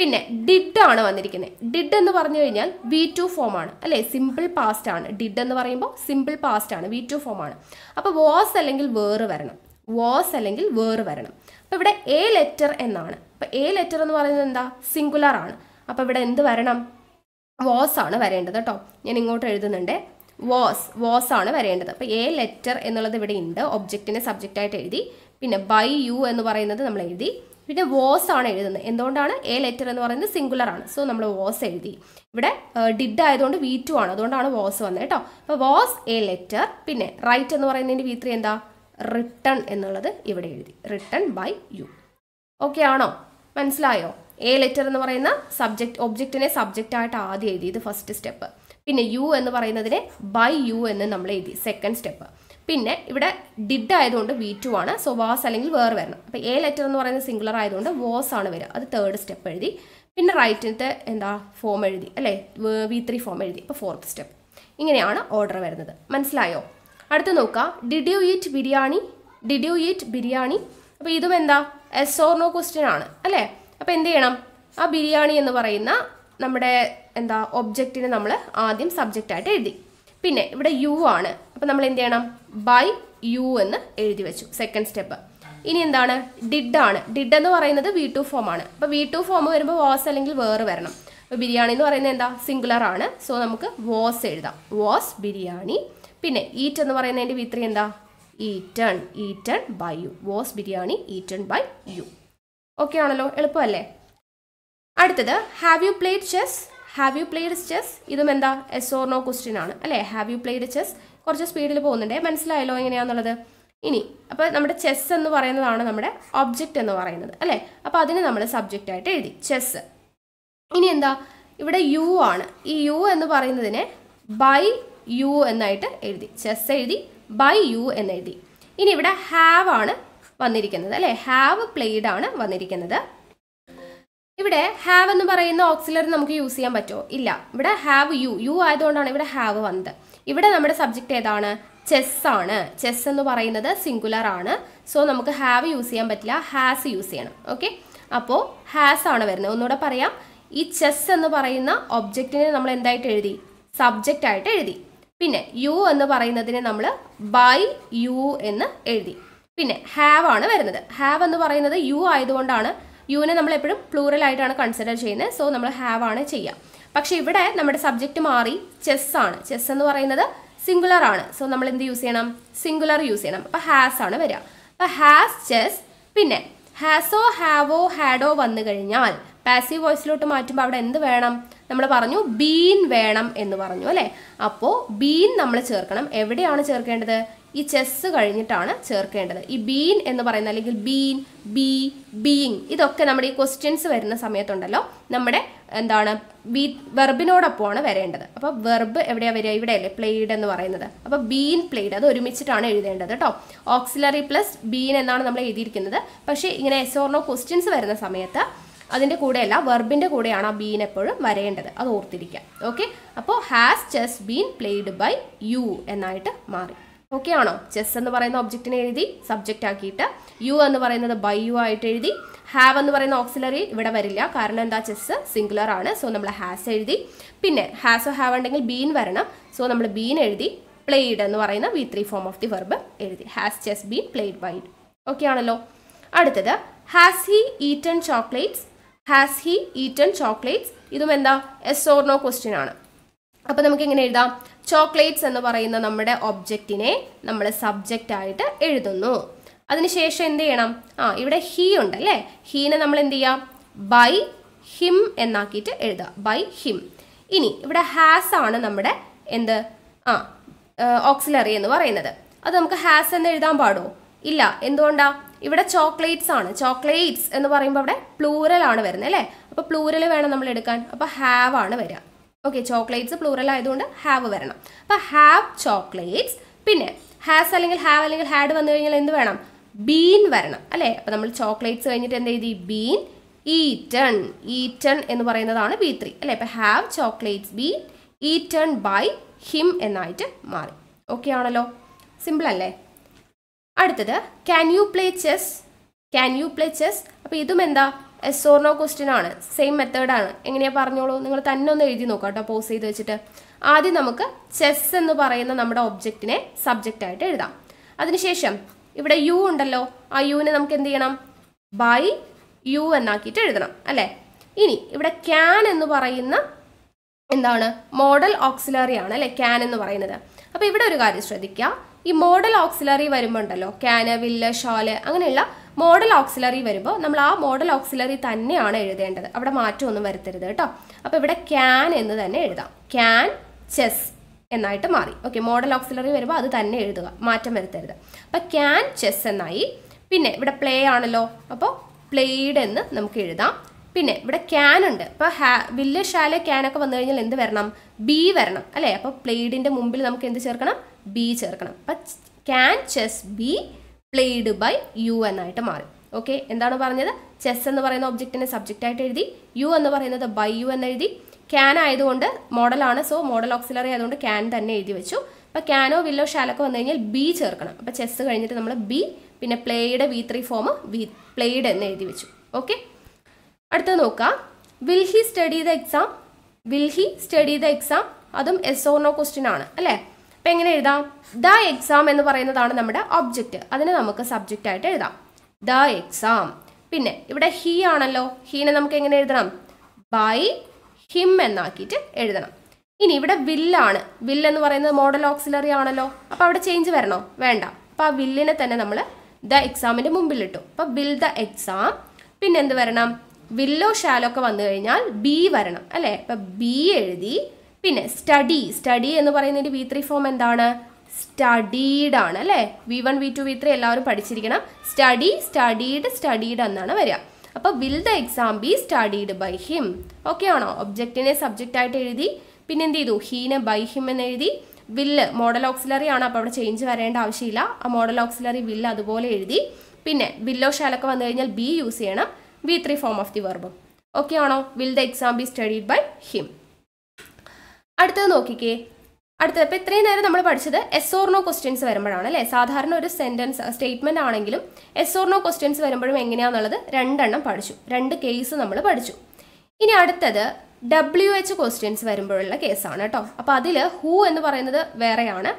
പിന്നെ ഡിഡ് ആണ് വന്നിരിക്കുന്നത് ഡിഡ് എന്ന് പറഞ്ഞു കഴിഞ്ഞാൽ വി ടു ഫോം ആണ് അല്ലേ സിമ്പിൾ പാസ്റ്റ് ആണ് ഡിഡ് എന്ന് പറയുമ്പോൾ സിമ്പിൾ പാസ്റ്റ് ആണ് വി ടു ഫോം ആണ് അപ്പോൾ വാസ് അല്ലെങ്കിൽ വേറ് വരണം വാസ് അല്ലെങ്കിൽ വേറ് വരണം അപ്പോൾ ഇവിടെ എ ലെറ്റർ എന്നാണ് അപ്പോൾ എ ലെറ്റർ എന്ന് പറയുന്നത് എന്താ സിംഗുലർ ആണ് അപ്പോൾ ഇവിടെ എന്ത് വരണം വാസ് ആണ് വരേണ്ടത് കേട്ടോ ഞാൻ ഇങ്ങോട്ട് എഴുതുന്നുണ്ട് വാസ് വാസ് ആണ് വരേണ്ടത് അപ്പോൾ എ ലെറ്റർ എന്നുള്ളത് ഇവിടെ ഉണ്ട് ഒബ്ജക്റ്റിനെ സബ്ജക്റ്റ് ആയിട്ട് എഴുതി പിന്നെ ബൈ യു എന്ന് പറയുന്നത് നമ്മൾ എഴുതി പിന്നെ വാസ് ആണ് എഴുതുന്നത് എന്തുകൊണ്ടാണ് എ ലെറ്റർ എന്ന് പറയുന്നത് സിംഗുലർ ആണ് സോ നമ്മൾ വാസ് എഴുതി ഇവിടെ ഡിഡ് ആയതുകൊണ്ട് വി ടു ആണ് അതുകൊണ്ടാണ് വാസ് വന്നത് കേട്ടോ അപ്പോൾ വാസ് എ ലെറ്റർ പിന്നെ റൈറ്റ് എന്ന് പറയുന്നതിൻ്റെ വി ത്രീ എന്താ റിട്ടേൺ എന്നുള്ളത് ഇവിടെ എഴുതി റിട്ടേൺ ബൈ യു ഓക്കെ ആണോ മനസ്സിലായോ എ ലെറ്റർ എന്ന് പറയുന്ന സബ്ജക്റ്റ് ഒബ്ജക്റ്റിനെ സബ്ജക്റ്റ് ആയിട്ട് ആദ്യം എഴുതി ഇത് ഫസ്റ്റ് സ്റ്റെപ്പ് പിന്നെ യു എന്ന് പറയുന്നതിനെ ബൈ യു എന്ന് നമ്മൾ എഴുതി സെക്കൻഡ് സ്റ്റെപ്പ് പിന്നെ ഇവിടെ ഡിഡ് ആയതുകൊണ്ട് വി ടു ആണ് സോ വാസ് അല്ലെങ്കിൽ വേറെ വരണം അപ്പോൾ എ ലെറ്റർ എന്ന് പറയുന്നത് സിംഗുലർ ആയതുകൊണ്ട് വാസ് ആണ് വരിക അത് തേർഡ് സ്റ്റെപ്പ് എഴുതി പിന്നെ റൈറ്റിനത്തെ എന്താ ഫോം എഴുതി അല്ലേ വി ത്രീ ഫോം എഴുതി അപ്പോൾ ഫോർത്ത് സ്റ്റെപ്പ് ഇങ്ങനെയാണ് ഓർഡർ വരുന്നത് മനസ്സിലായോ അടുത്ത് നോക്കുക did you eat biryani did you eat biryani അപ്പോൾ ഇതും എന്താ എസ് ഓർ നോ ക്വസ്റ്റ്യൻ ആണ് അല്ലേ അപ്പോൾ എന്ത് ചെയ്യണം ആ ബിരിയാണി എന്ന് പറയുന്ന നമ്മുടെ എന്താ ഒബ്ജക്റ്റിനെ നമ്മൾ ആദ്യം സബ്ജക്റ്റായിട്ട് എഴുതി പിന്നെ ഇവിടെ യു ആണ് അപ്പോൾ നമ്മൾ എന്ത് ചെയ്യണം ബൈ യു എന്ന് എഴുതി വെച്ചു സെക്കൻഡ് സ്റ്റെപ്പ് ഇനി എന്താണ് ഡിഡ് ആണ് ഡിഡ് എന്ന് പറയുന്നത് വി ടു ഫോം ആണ് അപ്പോൾ വി ടു ഫോം വരുമ്പോൾ വാസ് അല്ലെങ്കിൽ വേറെ വരണം അപ്പോൾ ബിരിയാണി എന്ന് പറയുന്നത് എന്താ സിംഗുലർ ആണ് സോ നമുക്ക് വാസ് എഴുതാം വാസ് ബിരിയാണി പിന്നെ ഈറ്റ് എന്ന് പറയുന്നതിൻ്റെ വി ത്രീ എന്താ eaten eaten by you was biryani eaten by you okay ആണല്ലോ എളുപ്പമല്ലേ അടുത്തത് have you played chess have you played chess ഇതും എന്താ എസ് ഓർ നോ ക്വസ്റ്റ്യൻ ആണ് അല്ലേ ഹാവ് യു പ്ലേഡ് ചെസ് കുറച്ച് സ്പീഡിൽ പോകുന്നുണ്ട് മനസ്സിലായല്ലോ എങ്ങനെയാണെന്നുള്ളത് ഇനി അപ്പോൾ നമ്മുടെ ചെസ് എന്ന് പറയുന്നതാണ് നമ്മുടെ ഒബ്ജക്റ്റ് എന്ന് പറയുന്നത് അല്ലേ അപ്പോൾ അതിന് നമ്മൾ സബ്ജക്റ്റ് ആയിട്ട് എഴുതി ചെസ് ഇനി എന്താ ഇവിടെ യു ആണ് ഈ യു എന്ന് പറയുന്നതിനെ ബൈ യു എന്നായിട്ട് എഴുതി ചെസ് എഴുതി ബൈ യു എന്നെഴുതി ഇനി ഇവിടെ ഹാവ് ആണ് വന്നിരിക്കുന്നത് അല്ലേ ഹാവ് പ്ലേഡ് ആണ് വന്നിരിക്കുന്നത് ഇവിടെ ഹാവ് എന്ന് പറയുന്ന ഓക്സിലറി നമുക്ക് യൂസ് ചെയ്യാൻ പറ്റുമോ ഇല്ല ഇവിടെ ഹാവ് യു യു ആയതുകൊണ്ടാണ് ഇവിടെ ഹാവ് വന്നത് ഇവിടെ നമ്മുടെ സബ്ജക്റ്റ് ഏതാണ് ചെസ് ആണ് ചെസ് എന്ന് പറയുന്നത് സിംഗുലർ ആണ് സോ നമുക്ക് ഹാവ് യൂസ് ചെയ്യാൻ പറ്റില്ല ഹാസ് യൂസ് ചെയ്യണം ഓക്കെ അപ്പോൾ ഹാസ് ആണ് വരുന്നത് ഒന്നുകൂടെ പറയാം ഈ ചെസ് എന്ന് പറയുന്ന ഒബ്ജക്റ്റിനെ നമ്മൾ എന്തായിട്ട് എഴുതി സബ്ജക്റ്റ് ആയിട്ട് എഴുതി പിന്നെ യു എന്ന് പറയുന്നതിനെ നമ്മൾ ബൈ യു എന്ന് എഴുതി പിന്നെ ഹാവ് ആണ് വരുന്നത് ഹാവ് എന്ന് പറയുന്നത് യു ആയതുകൊണ്ടാണ് യുവിനെ നമ്മൾ എപ്പോഴും പ്ലൂറൽ ആയിട്ടാണ് കൺസിഡർ ചെയ്യുന്നത് സോ നമ്മൾ ഹാവ് ആണ് ചെയ്യുക പക്ഷെ ഇവിടെ നമ്മുടെ സബ്ജക്റ്റ് മാറി ചെസ് ആണ് ചെസ് എന്ന് പറയുന്നത് സിംഗുലർ ആണ് സോ നമ്മൾ എന്ത് യൂസ് ചെയ്യണം സിംഗുലർ യൂസ് ചെയ്യണം അപ്പൊ ഹാസ് ആണ് വരിക അപ്പൊ ഹാസ് ചെസ് പിന്നെ ഹാസോ ഹാവോ ഹാഡോ വന്നു കഴിഞ്ഞാൽ പാസീവ് വോയിസിലോട്ട് മാറ്റുമ്പോൾ അവിടെ എന്ത് വേണം നമ്മൾ പറഞ്ഞു ബീൻ വേണം എന്ന് പറഞ്ഞു അല്ലേ അപ്പോൾ ബീൻ നമ്മൾ ചേർക്കണം എവിടെയാണ് ചേർക്കേണ്ടത് ഈ ചെസ് കഴിഞ്ഞിട്ടാണ് ചേർക്കേണ്ടത് ഈ ബീൻ എന്ന് പറയുന്ന അല്ലെങ്കിൽ ബീൻ ബി ബീങ് ഇതൊക്കെ നമ്മുടെ ഈ ക്വസ്റ്റ്യൻസ് വരുന്ന സമയത്തുണ്ടല്ലോ നമ്മുടെ എന്താണ് ബീ വെർബിനോടൊപ്പമാണ് വരേണ്ടത് അപ്പോൾ വെർബ് എവിടെയാണ് വരിക ഇവിടെയല്ലേ പ്ലേഡ് എന്ന് പറയുന്നത് അപ്പോൾ ബീൻ പ്ലേഡ് അത് ഒരുമിച്ചിട്ടാണ് എഴുതേണ്ടത് കേട്ടോ ഓക്സിലറി പ്ലസ് ബീൻ എന്നാണ് നമ്മൾ എഴുതിയിരിക്കുന്നത് പക്ഷേ ഇങ്ങനെ എസ് ഓർണോ ക്വസ്റ്റ്യൻസ് വരുന്ന സമയത്ത് അതിൻ്റെ കൂടെയല്ല വെർബിൻ്റെ കൂടെയാണ് ആ ബീൻ എപ്പോഴും വരേണ്ടത് അത് ഓർത്തിരിക്കാം ഓക്കെ അപ്പോൾ has chess been played by you എന്നായിട്ട് മാറി ഓക്കെ ആണോ ചെസ് എന്ന് പറയുന്ന ഒബ്ജക്റ്റിനെ എഴുതി സബ്ജക്റ്റ് ആക്കിയിട്ട് യു എന്ന് പറയുന്നത് ബൈ യു ആയിട്ട് എഴുതി ഹാവ് എന്ന് പറയുന്ന ഓക്സിലറി ഇവിടെ വരില്ല കാരണം എന്താ ചെസ് സിംഗുലർ ആണ് സോ നമ്മൾ ഹാസ് എഴുതി പിന്നെ ഹാസോ ഹാവ് ഉണ്ടെങ്കിൽ ബീൻ വരണം സോ നമ്മൾ ബീൻ എഴുതി പ്ലേഡ് എന്ന് പറയുന്ന V three form of the verb എഴുതി has chess been played by okay ആണല്ലോ അടുത്തത് has he eaten chocolates has he eaten chocolates ഇതും എന്താ എസ് ഓർണോ ക്വസ്റ്റ്യൻ ആണ് അപ്പൊ നമുക്ക് എങ്ങനെ എഴുതാം ചോക്ലേറ്റ്സ് എന്ന് പറയുന്ന നമ്മുടെ ഒബ്ജക്റ്റിനെ നമ്മൾ സബ്ജക്റ്റ് ആയിട്ട് എഴുതുന്നു അതിനുശേഷം എന്ത് ചെയ്യണം ആ ഇവിടെ ഹീ ഉണ്ട് അല്ലെ ഹീനെ നമ്മൾ എന്ത് ചെയ്യാം ബൈ ഹിം എന്നാക്കിയിട്ട് എഴുതുക ബൈ ഹിം ഇനി ഇവിടെ ഹാസ് ആണ് നമ്മുടെ എന്ത് ആ ഓക്സിലറി എന്ന് പറയുന്നത് അത് നമുക്ക് ഹാസ് എന്ന് എഴുതാൻ പാടുമോ ഇല്ല എന്തുകൊണ്ടാ ഇവിടെ ചോക്ലേറ്റ്സ് ആണ് ചോക്ലേറ്റ്സ് എന്ന് പറയുമ്പോൾ അവിടെ പ്ലൂറൽ ആണ് വരുന്നത് അല്ലേ അപ്പോൾ പ്ലൂറൽ വേണം നമ്മൾ എടുക്കാൻ അപ്പോൾ ഹാവ് ആണ് വരിക ഓക്കെ ചോക്ലേറ്റ്സ് പ്ലൂറൽ ആയതുകൊണ്ട് ഹാവ് വരണം അപ്പോൾ ഹാവ് ചോക്ലേറ്റ്സ് പിന്നെ ഹാസ് അല്ലെങ്കിൽ ഹാവ് അല്ലെങ്കിൽ ഹാഡ് വന്നു കഴിഞ്ഞാൽ എന്ത് വേണം ബീൻ വരണം അല്ലേ അപ്പോൾ നമ്മൾ ചോക്ലേറ്റ്സ് കഴിഞ്ഞിട്ട് എന്ത് എഴുതി ബീൻ ഈറ്റൺ ഈറ്റൺ എന്ന് പറയുന്നതാണ് ബി ത്രീ അല്ലേ അപ്പോൾ have chocolates been eaten by him എന്നായിട്ട് മാറി ഓക്കെ ആണല്ലോ സിമ്പിൾ അല്ലേ അടുത്തത് can you play chess can you play chess അപ്പോൾ ഇതും എന്താ എസ് ഓർ നോ ക്വസ്റ്റ്യൻ ആണ് സെയിം മെത്തേഡാണ് എങ്ങനെയാ പറഞ്ഞോളൂ നിങ്ങൾ തന്നെ ഒന്ന് എഴുതി നോക്കാം കേട്ടോ പോസ് ചെയ്ത് വെച്ചിട്ട് ആദ്യം നമുക്ക് ചെസ് എന്ന് പറയുന്ന നമ്മുടെ ഒബ്ജക്റ്റിനെ സബ്ജക്റ്റ് ആയിട്ട് എഴുതാം അതിനുശേഷം ഇവിടെ യു ഉണ്ടല്ലോ ആ യുവിനെ നമുക്ക് എന്ത് ചെയ്യണം ബൈ യു എന്നാക്കിയിട്ട് എഴുതണം അല്ലേ ഇനി ഇവിടെ ക്യാൻ എന്ന് പറയുന്ന എന്താണ് മോഡൽ ഓക്സിലറി ആണ് അല്ലെ ക്യാൻ എന്ന് പറയുന്നത് അപ്പോൾ ഇവിടെ ഒരു കാര്യം ശ്രദ്ധിക്കുക ഈ മോഡൽ ഓക്സിലറി വരുമ്പോൾ ഉണ്ടല്ലോ ക്യാന് വില്ല് ഷോല് അങ്ങനെയുള്ള മോഡൽ ഓക്സിലറി വരുമ്പോൾ നമ്മൾ ആ മോഡൽ ഓക്സിലറി തന്നെയാണ് എഴുതേണ്ടത് അവിടെ മാറ്റമൊന്നും വരുത്തരുത് കേട്ടോ അപ്പോൾ ഇവിടെ ക്യാൻ എന്ന് തന്നെ എഴുതാം ക്യാൻ ചെസ് എന്നായിട്ട് മാറി ഓക്കെ മോഡൽ ഓക്സിലറി വരുമ്പോൾ അത് തന്നെ എഴുതുക മാറ്റം വരുത്തരുത് അപ്പോൾ ക്യാൻ ചെസ് എന്നായി പിന്നെ ഇവിടെ പ്ലേ ആണല്ലോ അപ്പോൾ പ്ലേഡ് എന്ന് നമുക്ക് എഴുതാം പിന്നെ ഇവിടെ ക്യാൻ ഉണ്ട് അപ്പോൾ ഹാ വില്ല് ക്യാൻ ഒക്കെ വന്നു കഴിഞ്ഞാൽ എന്ത് വരണം ബി വരണം അല്ലേ അപ്പോൾ പ്ലേഡിൻ്റെ മുമ്പിൽ നമുക്ക് എന്ത് ചേർക്കണം ബി ചേർക്കണം അപ്പം can chess be played by you എന്നായിട്ട് മാറി ഓക്കെ എന്താണ് പറഞ്ഞത് ചെസ് എന്ന് പറയുന്ന ഒബ്ജക്റ്റിനെ ആയിട്ട് എഴുതി യു എന്ന് പറയുന്നത് ബൈ യു എന്ന് എഴുതി ക്യാൻ ആയതുകൊണ്ട് മോഡലാണ് സോ മോഡൽ ഓക്സിലറി ആയതുകൊണ്ട് ക്യാൻ തന്നെ എഴുതി വെച്ചു അപ്പോൾ ക്യാനോ വില്ലോ ഷാലൊക്കെ വന്നു കഴിഞ്ഞാൽ ബി ചേർക്കണം അപ്പോൾ ചെസ് കഴിഞ്ഞിട്ട് നമ്മൾ ബി പിന്നെ പ്ലേയുടെ V three form V played എന്ന് എഴുതി വെച്ചു ഓക്കെ അടുത്ത നോക്കാം will he study the exam will he study the exam അതും എസ് ഓർ നോ ക്വസ്റ്റ്യൻ ആണ് അല്ലേ അപ്പം എങ്ങനെ എഴുതാം ദ എക്സാം എന്ന് പറയുന്നതാണ് നമ്മുടെ ഒബ്ജക്റ്റ് അതിനെ നമുക്ക് സബ്ജക്റ്റ് ആയിട്ട് എഴുതാം ദ എക്സാം പിന്നെ ഇവിടെ ഹീ ആണല്ലോ ഹീനെ നമുക്ക് എങ്ങനെ എഴുതണം ബൈ ഹിം എന്നാക്കിയിട്ട് എഴുതണം ഇനി ഇവിടെ വില്ലാണ് വില്ലെന്ന് എന്ന് പറയുന്നത് മോഡൽ ഓക്സിലറി ആണല്ലോ അപ്പോൾ അവിടെ ചേഞ്ച് വരണോ വേണ്ട അപ്പോൾ ആ വില്ലിനെ തന്നെ നമ്മൾ ദ എക്സാമിൻ്റെ മുമ്പിലിട്ടു അപ്പോൾ വിൽ ദ എക്സാം പിന്നെ എന്ത് വരണം വില്ലോ ഷാലോ ഒക്കെ വന്നു കഴിഞ്ഞാൽ ബി വരണം അല്ലേ അപ്പം ബി എഴുതി പിന്നെ സ്റ്റഡി സ്റ്റഡി എന്ന് പറയുന്നതിൻ്റെ വി ത്രീ ഫോം എന്താണ് സ്റ്റഡീഡ് ആണ് അല്ലേ V one V two V three എല്ലാവരും പഠിച്ചിരിക്കണം സ്റ്റഡി സ്റ്റഡീഡ് സ്റ്റഡീഡ് എന്നാണ് വരിക അപ്പോൾ will the exam be studied by him okay ആണോ ഒബ്ജക്റ്റിനെ സബ്ജക്റ്റ് ആയിട്ട് എഴുതി പിന്നെ എന്ത് ചെയ്തു ഹീനെ ബൈ ഹിം എന്ന് എഴുതി വില്ല് മോഡൽ ഓക്സിലറി ആണ് അപ്പോൾ അവിടെ ചേഞ്ച് വരേണ്ട ആവശ്യമില്ല ആ മോഡൽ ഓക്സിലറി വില്ല് അതുപോലെ എഴുതി പിന്നെ വില്ലോ ഷാലൊക്കെ വന്നു കഴിഞ്ഞാൽ ബി യൂസ് ചെയ്യണം V three form of the verb okay ആണോ will the exam be studied by him അടുത്തത് നോക്കിക്കേ അടുത്തത് ഇപ്പോൾ ഇത്രയും നേരം നമ്മൾ പഠിച്ചത് എസ് ഓർനോ ക്വസ്റ്റ്യൻസ് വരുമ്പോഴാണ് അല്ലേ സാധാരണ ഒരു സെൻറ്റൻസ് സ്റ്റേറ്റ്മെൻ്റ് uh, ആണെങ്കിലും എസ് ഓർനോ ക്വസ്റ്റ്യൻസ് വരുമ്പോഴും എങ്ങനെയാണെന്നുള്ളത് രണ്ടെണ്ണം പഠിച്ചു രണ്ട് കേസ് നമ്മൾ പഠിച്ചു ഇനി അടുത്തത് ഡബ്ല്യു എച്ച് ക്വസ്റ്റ്യൻസ് വരുമ്പോഴുള്ള കേസാണ് കേട്ടോ അപ്പോൾ അതിൽ ഹൂ എന്ന് പറയുന്നത് വേറെയാണ്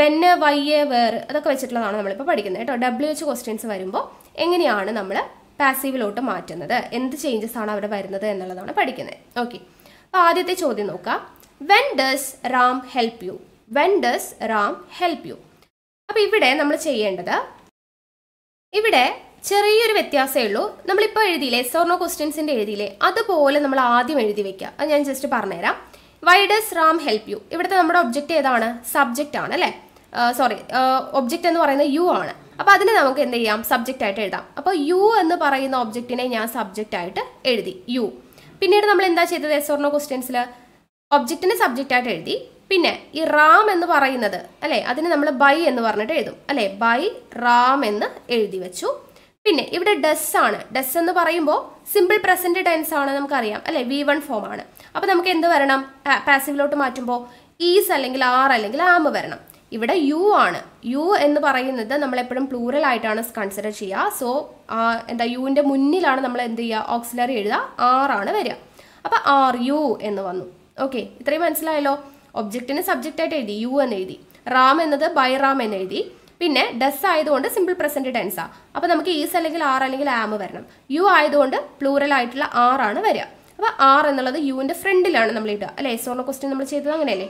വെന്ന് വൈ എ വേർ അതൊക്കെ വെച്ചിട്ടുള്ളതാണ് നമ്മളിപ്പോൾ പഠിക്കുന്നത് കേട്ടോ ഡബ്ല്യു എച്ച് ക്വസ്റ്റ്യൻസ് വരുമ്പോൾ എങ്ങനെയാണ് നമ്മൾ പാസീവിലോട്ട് മാറ്റുന്നത് എന്ത് ചേഞ്ചസ് ആണ് അവിടെ വരുന്നത് എന്നുള്ളതാണ് പഠിക്കുന്നത് ഓക്കെ അപ്പോൾ ആദ്യത്തെ ചോദ്യം നോക്കാം when does Ram help you when does Ram help you അപ്പോൾ ഇവിടെ നമ്മൾ ചെയ്യേണ്ടത് ഇവിടെ ചെറിയൊരു വ്യത്യാസമേ ഉള്ളൂ നമ്മളിപ്പോൾ എഴുതിയില്ലേ സോർണോ ക്വസ്റ്റ്യൻസിൻ്റെ എഴുതിയില്ലേ അതുപോലെ നമ്മൾ ആദ്യം എഴുതി വെക്കുക അത് ഞാൻ ജസ്റ്റ് പറഞ്ഞുതരാം why does Ram help you ഇവിടുത്തെ നമ്മുടെ ഒബ്ജക്റ്റ് ഏതാണ് സബ്ജക്റ്റ് ആണ് അല്ലേ സോറി uh, ഒബ്ജക്റ്റ് uh, എന്ന് പറയുന്നത് യു ആണ് അപ്പോൾ അതിനെ നമുക്ക് എന്ത് ചെയ്യാം സബ്ജക്റ്റ് ആയിട്ട് എഴുതാം അപ്പോൾ യു എന്ന് പറയുന്ന ഒബ്ജക്റ്റിനെ ഞാൻ സബ്ജക്റ്റ് ആയിട്ട് എഴുതി യു പിന്നീട് നമ്മൾ എന്താ ചെയ്തത് എസ് ഓർണോ ക്വസ്റ്റ്യൻസിൽ ഒബ്ജക്റ്റിനെ സബ്ജക്റ്റ് ആയിട്ട് എഴുതി പിന്നെ ഈ റാം എന്ന് പറയുന്നത് അല്ലേ അതിന് നമ്മൾ ബൈ എന്ന് പറഞ്ഞിട്ട് എഴുതും അല്ലേ ബൈ റാം എന്ന് എഴുതി വെച്ചു പിന്നെ ഇവിടെ ഡസ് ആണ് ഡസ് എന്ന് പറയുമ്പോൾ സിമ്പിൾ പ്രസന്റ് ടെൻസ് ആണ് നമുക്കറിയാം അല്ലേ വി വൺ ഫോം ആണ് അപ്പോൾ നമുക്ക് എന്ത് വരണം പാസീവിലോട്ട് മാറ്റുമ്പോൾ ഈസ് അല്ലെങ്കിൽ ആർ അല്ലെങ്കിൽ ആം വരണം ഇവിടെ യു ആണ് യു എന്ന് പറയുന്നത് നമ്മളെപ്പോഴും പ്ലൂറൽ ആയിട്ടാണ് കൺസിഡർ ചെയ്യുക സോ എന്താ യുവിൻ്റെ മുന്നിലാണ് നമ്മൾ എന്ത് ചെയ്യുക ഓക്സിലറി എഴുതുക ആർ ആണ് വരിക അപ്പോൾ ആർ യു എന്ന് വന്നു ഓക്കെ ഇത്രയും മനസ്സിലായല്ലോ ഒബ്ജക്റ്റിന് സബ്ജക്റ്റായിട്ട് എഴുതി യു എന്ന് എഴുതി റാം എന്നത് ബൈ റാം എന്ന് എഴുതി പിന്നെ ഡസ് ആയതുകൊണ്ട് സിമ്പിൾ പ്രസൻറ്റ് ടെൻസാ അപ്പോൾ നമുക്ക് ഈസ് അല്ലെങ്കിൽ ആർ അല്ലെങ്കിൽ ആം വരണം യു ആയതുകൊണ്ട് പ്ലൂറൽ ആയിട്ടുള്ള ആർ ആണ് വരിക അപ്പോൾ ആർ എന്നുള്ളത് യുവിൻ്റെ ഫ്രണ്ടിലാണ് നമ്മൾ ഇട്ടുക അല്ലേ എസ് ഓർണ ക്വസ്റ്റ്യൻ നമ്മൾ ചെയ്തത് അങ്ങനെയല്ലേ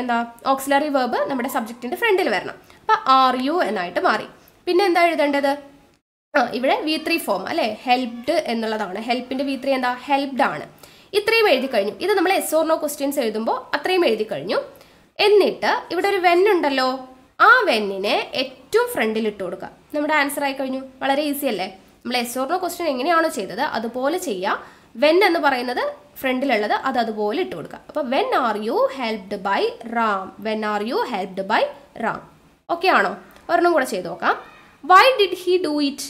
എന്താ ഓക്സിലറി വേർബ് നമ്മുടെ സബ്ജക്റ്റിൻ്റെ ഫ്രണ്ടിൽ വരണം അപ്പോൾ ആർ യു എന്നായിട്ട് മാറി പിന്നെ എന്താ എഴുതേണ്ടത് ആ ഇവിടെ വി ത്രീ ഫോം അല്ലേ ഹെൽപ്ഡ് എന്നുള്ളതാണ് ഹെൽപ്പിൻ്റെ വി ത്രീ എന്താ ഹെൽപ്ഡ് ആണ് ഇത്രയും എഴുതി കഴിഞ്ഞു ഇത് നമ്മൾ എസ് ഓർണോ ക്വസ്റ്റ്യൻസ് എഴുതുമ്പോൾ അത്രയും എഴുതി കഴിഞ്ഞു എന്നിട്ട് ഇവിടെ ഒരു വെൻ ഉണ്ടല്ലോ ആ വെന്നിനെ ഏറ്റവും ഫ്രണ്ടിൽ ഇട്ട് കൊടുക്കുക നമ്മുടെ ആൻസർ ആയി കഴിഞ്ഞു വളരെ ഈസി അല്ലേ നമ്മൾ എസ് ഓർണോ ക്വസ്റ്റ്യൻ എങ്ങനെയാണോ ചെയ്തത് അതുപോലെ ചെയ്യുക വെൻ എന്ന് പറയുന്നത് ഫ്രണ്ടിലുള്ളത് അത് അതുപോലെ ഇട്ട് കൊടുക്കുക അപ്പോൾ when are you helped by Ram when are you helped by Ram okay ആണോ ഒരെണ്ണം കൂടെ ചെയ്ത് നോക്കാം why did he do it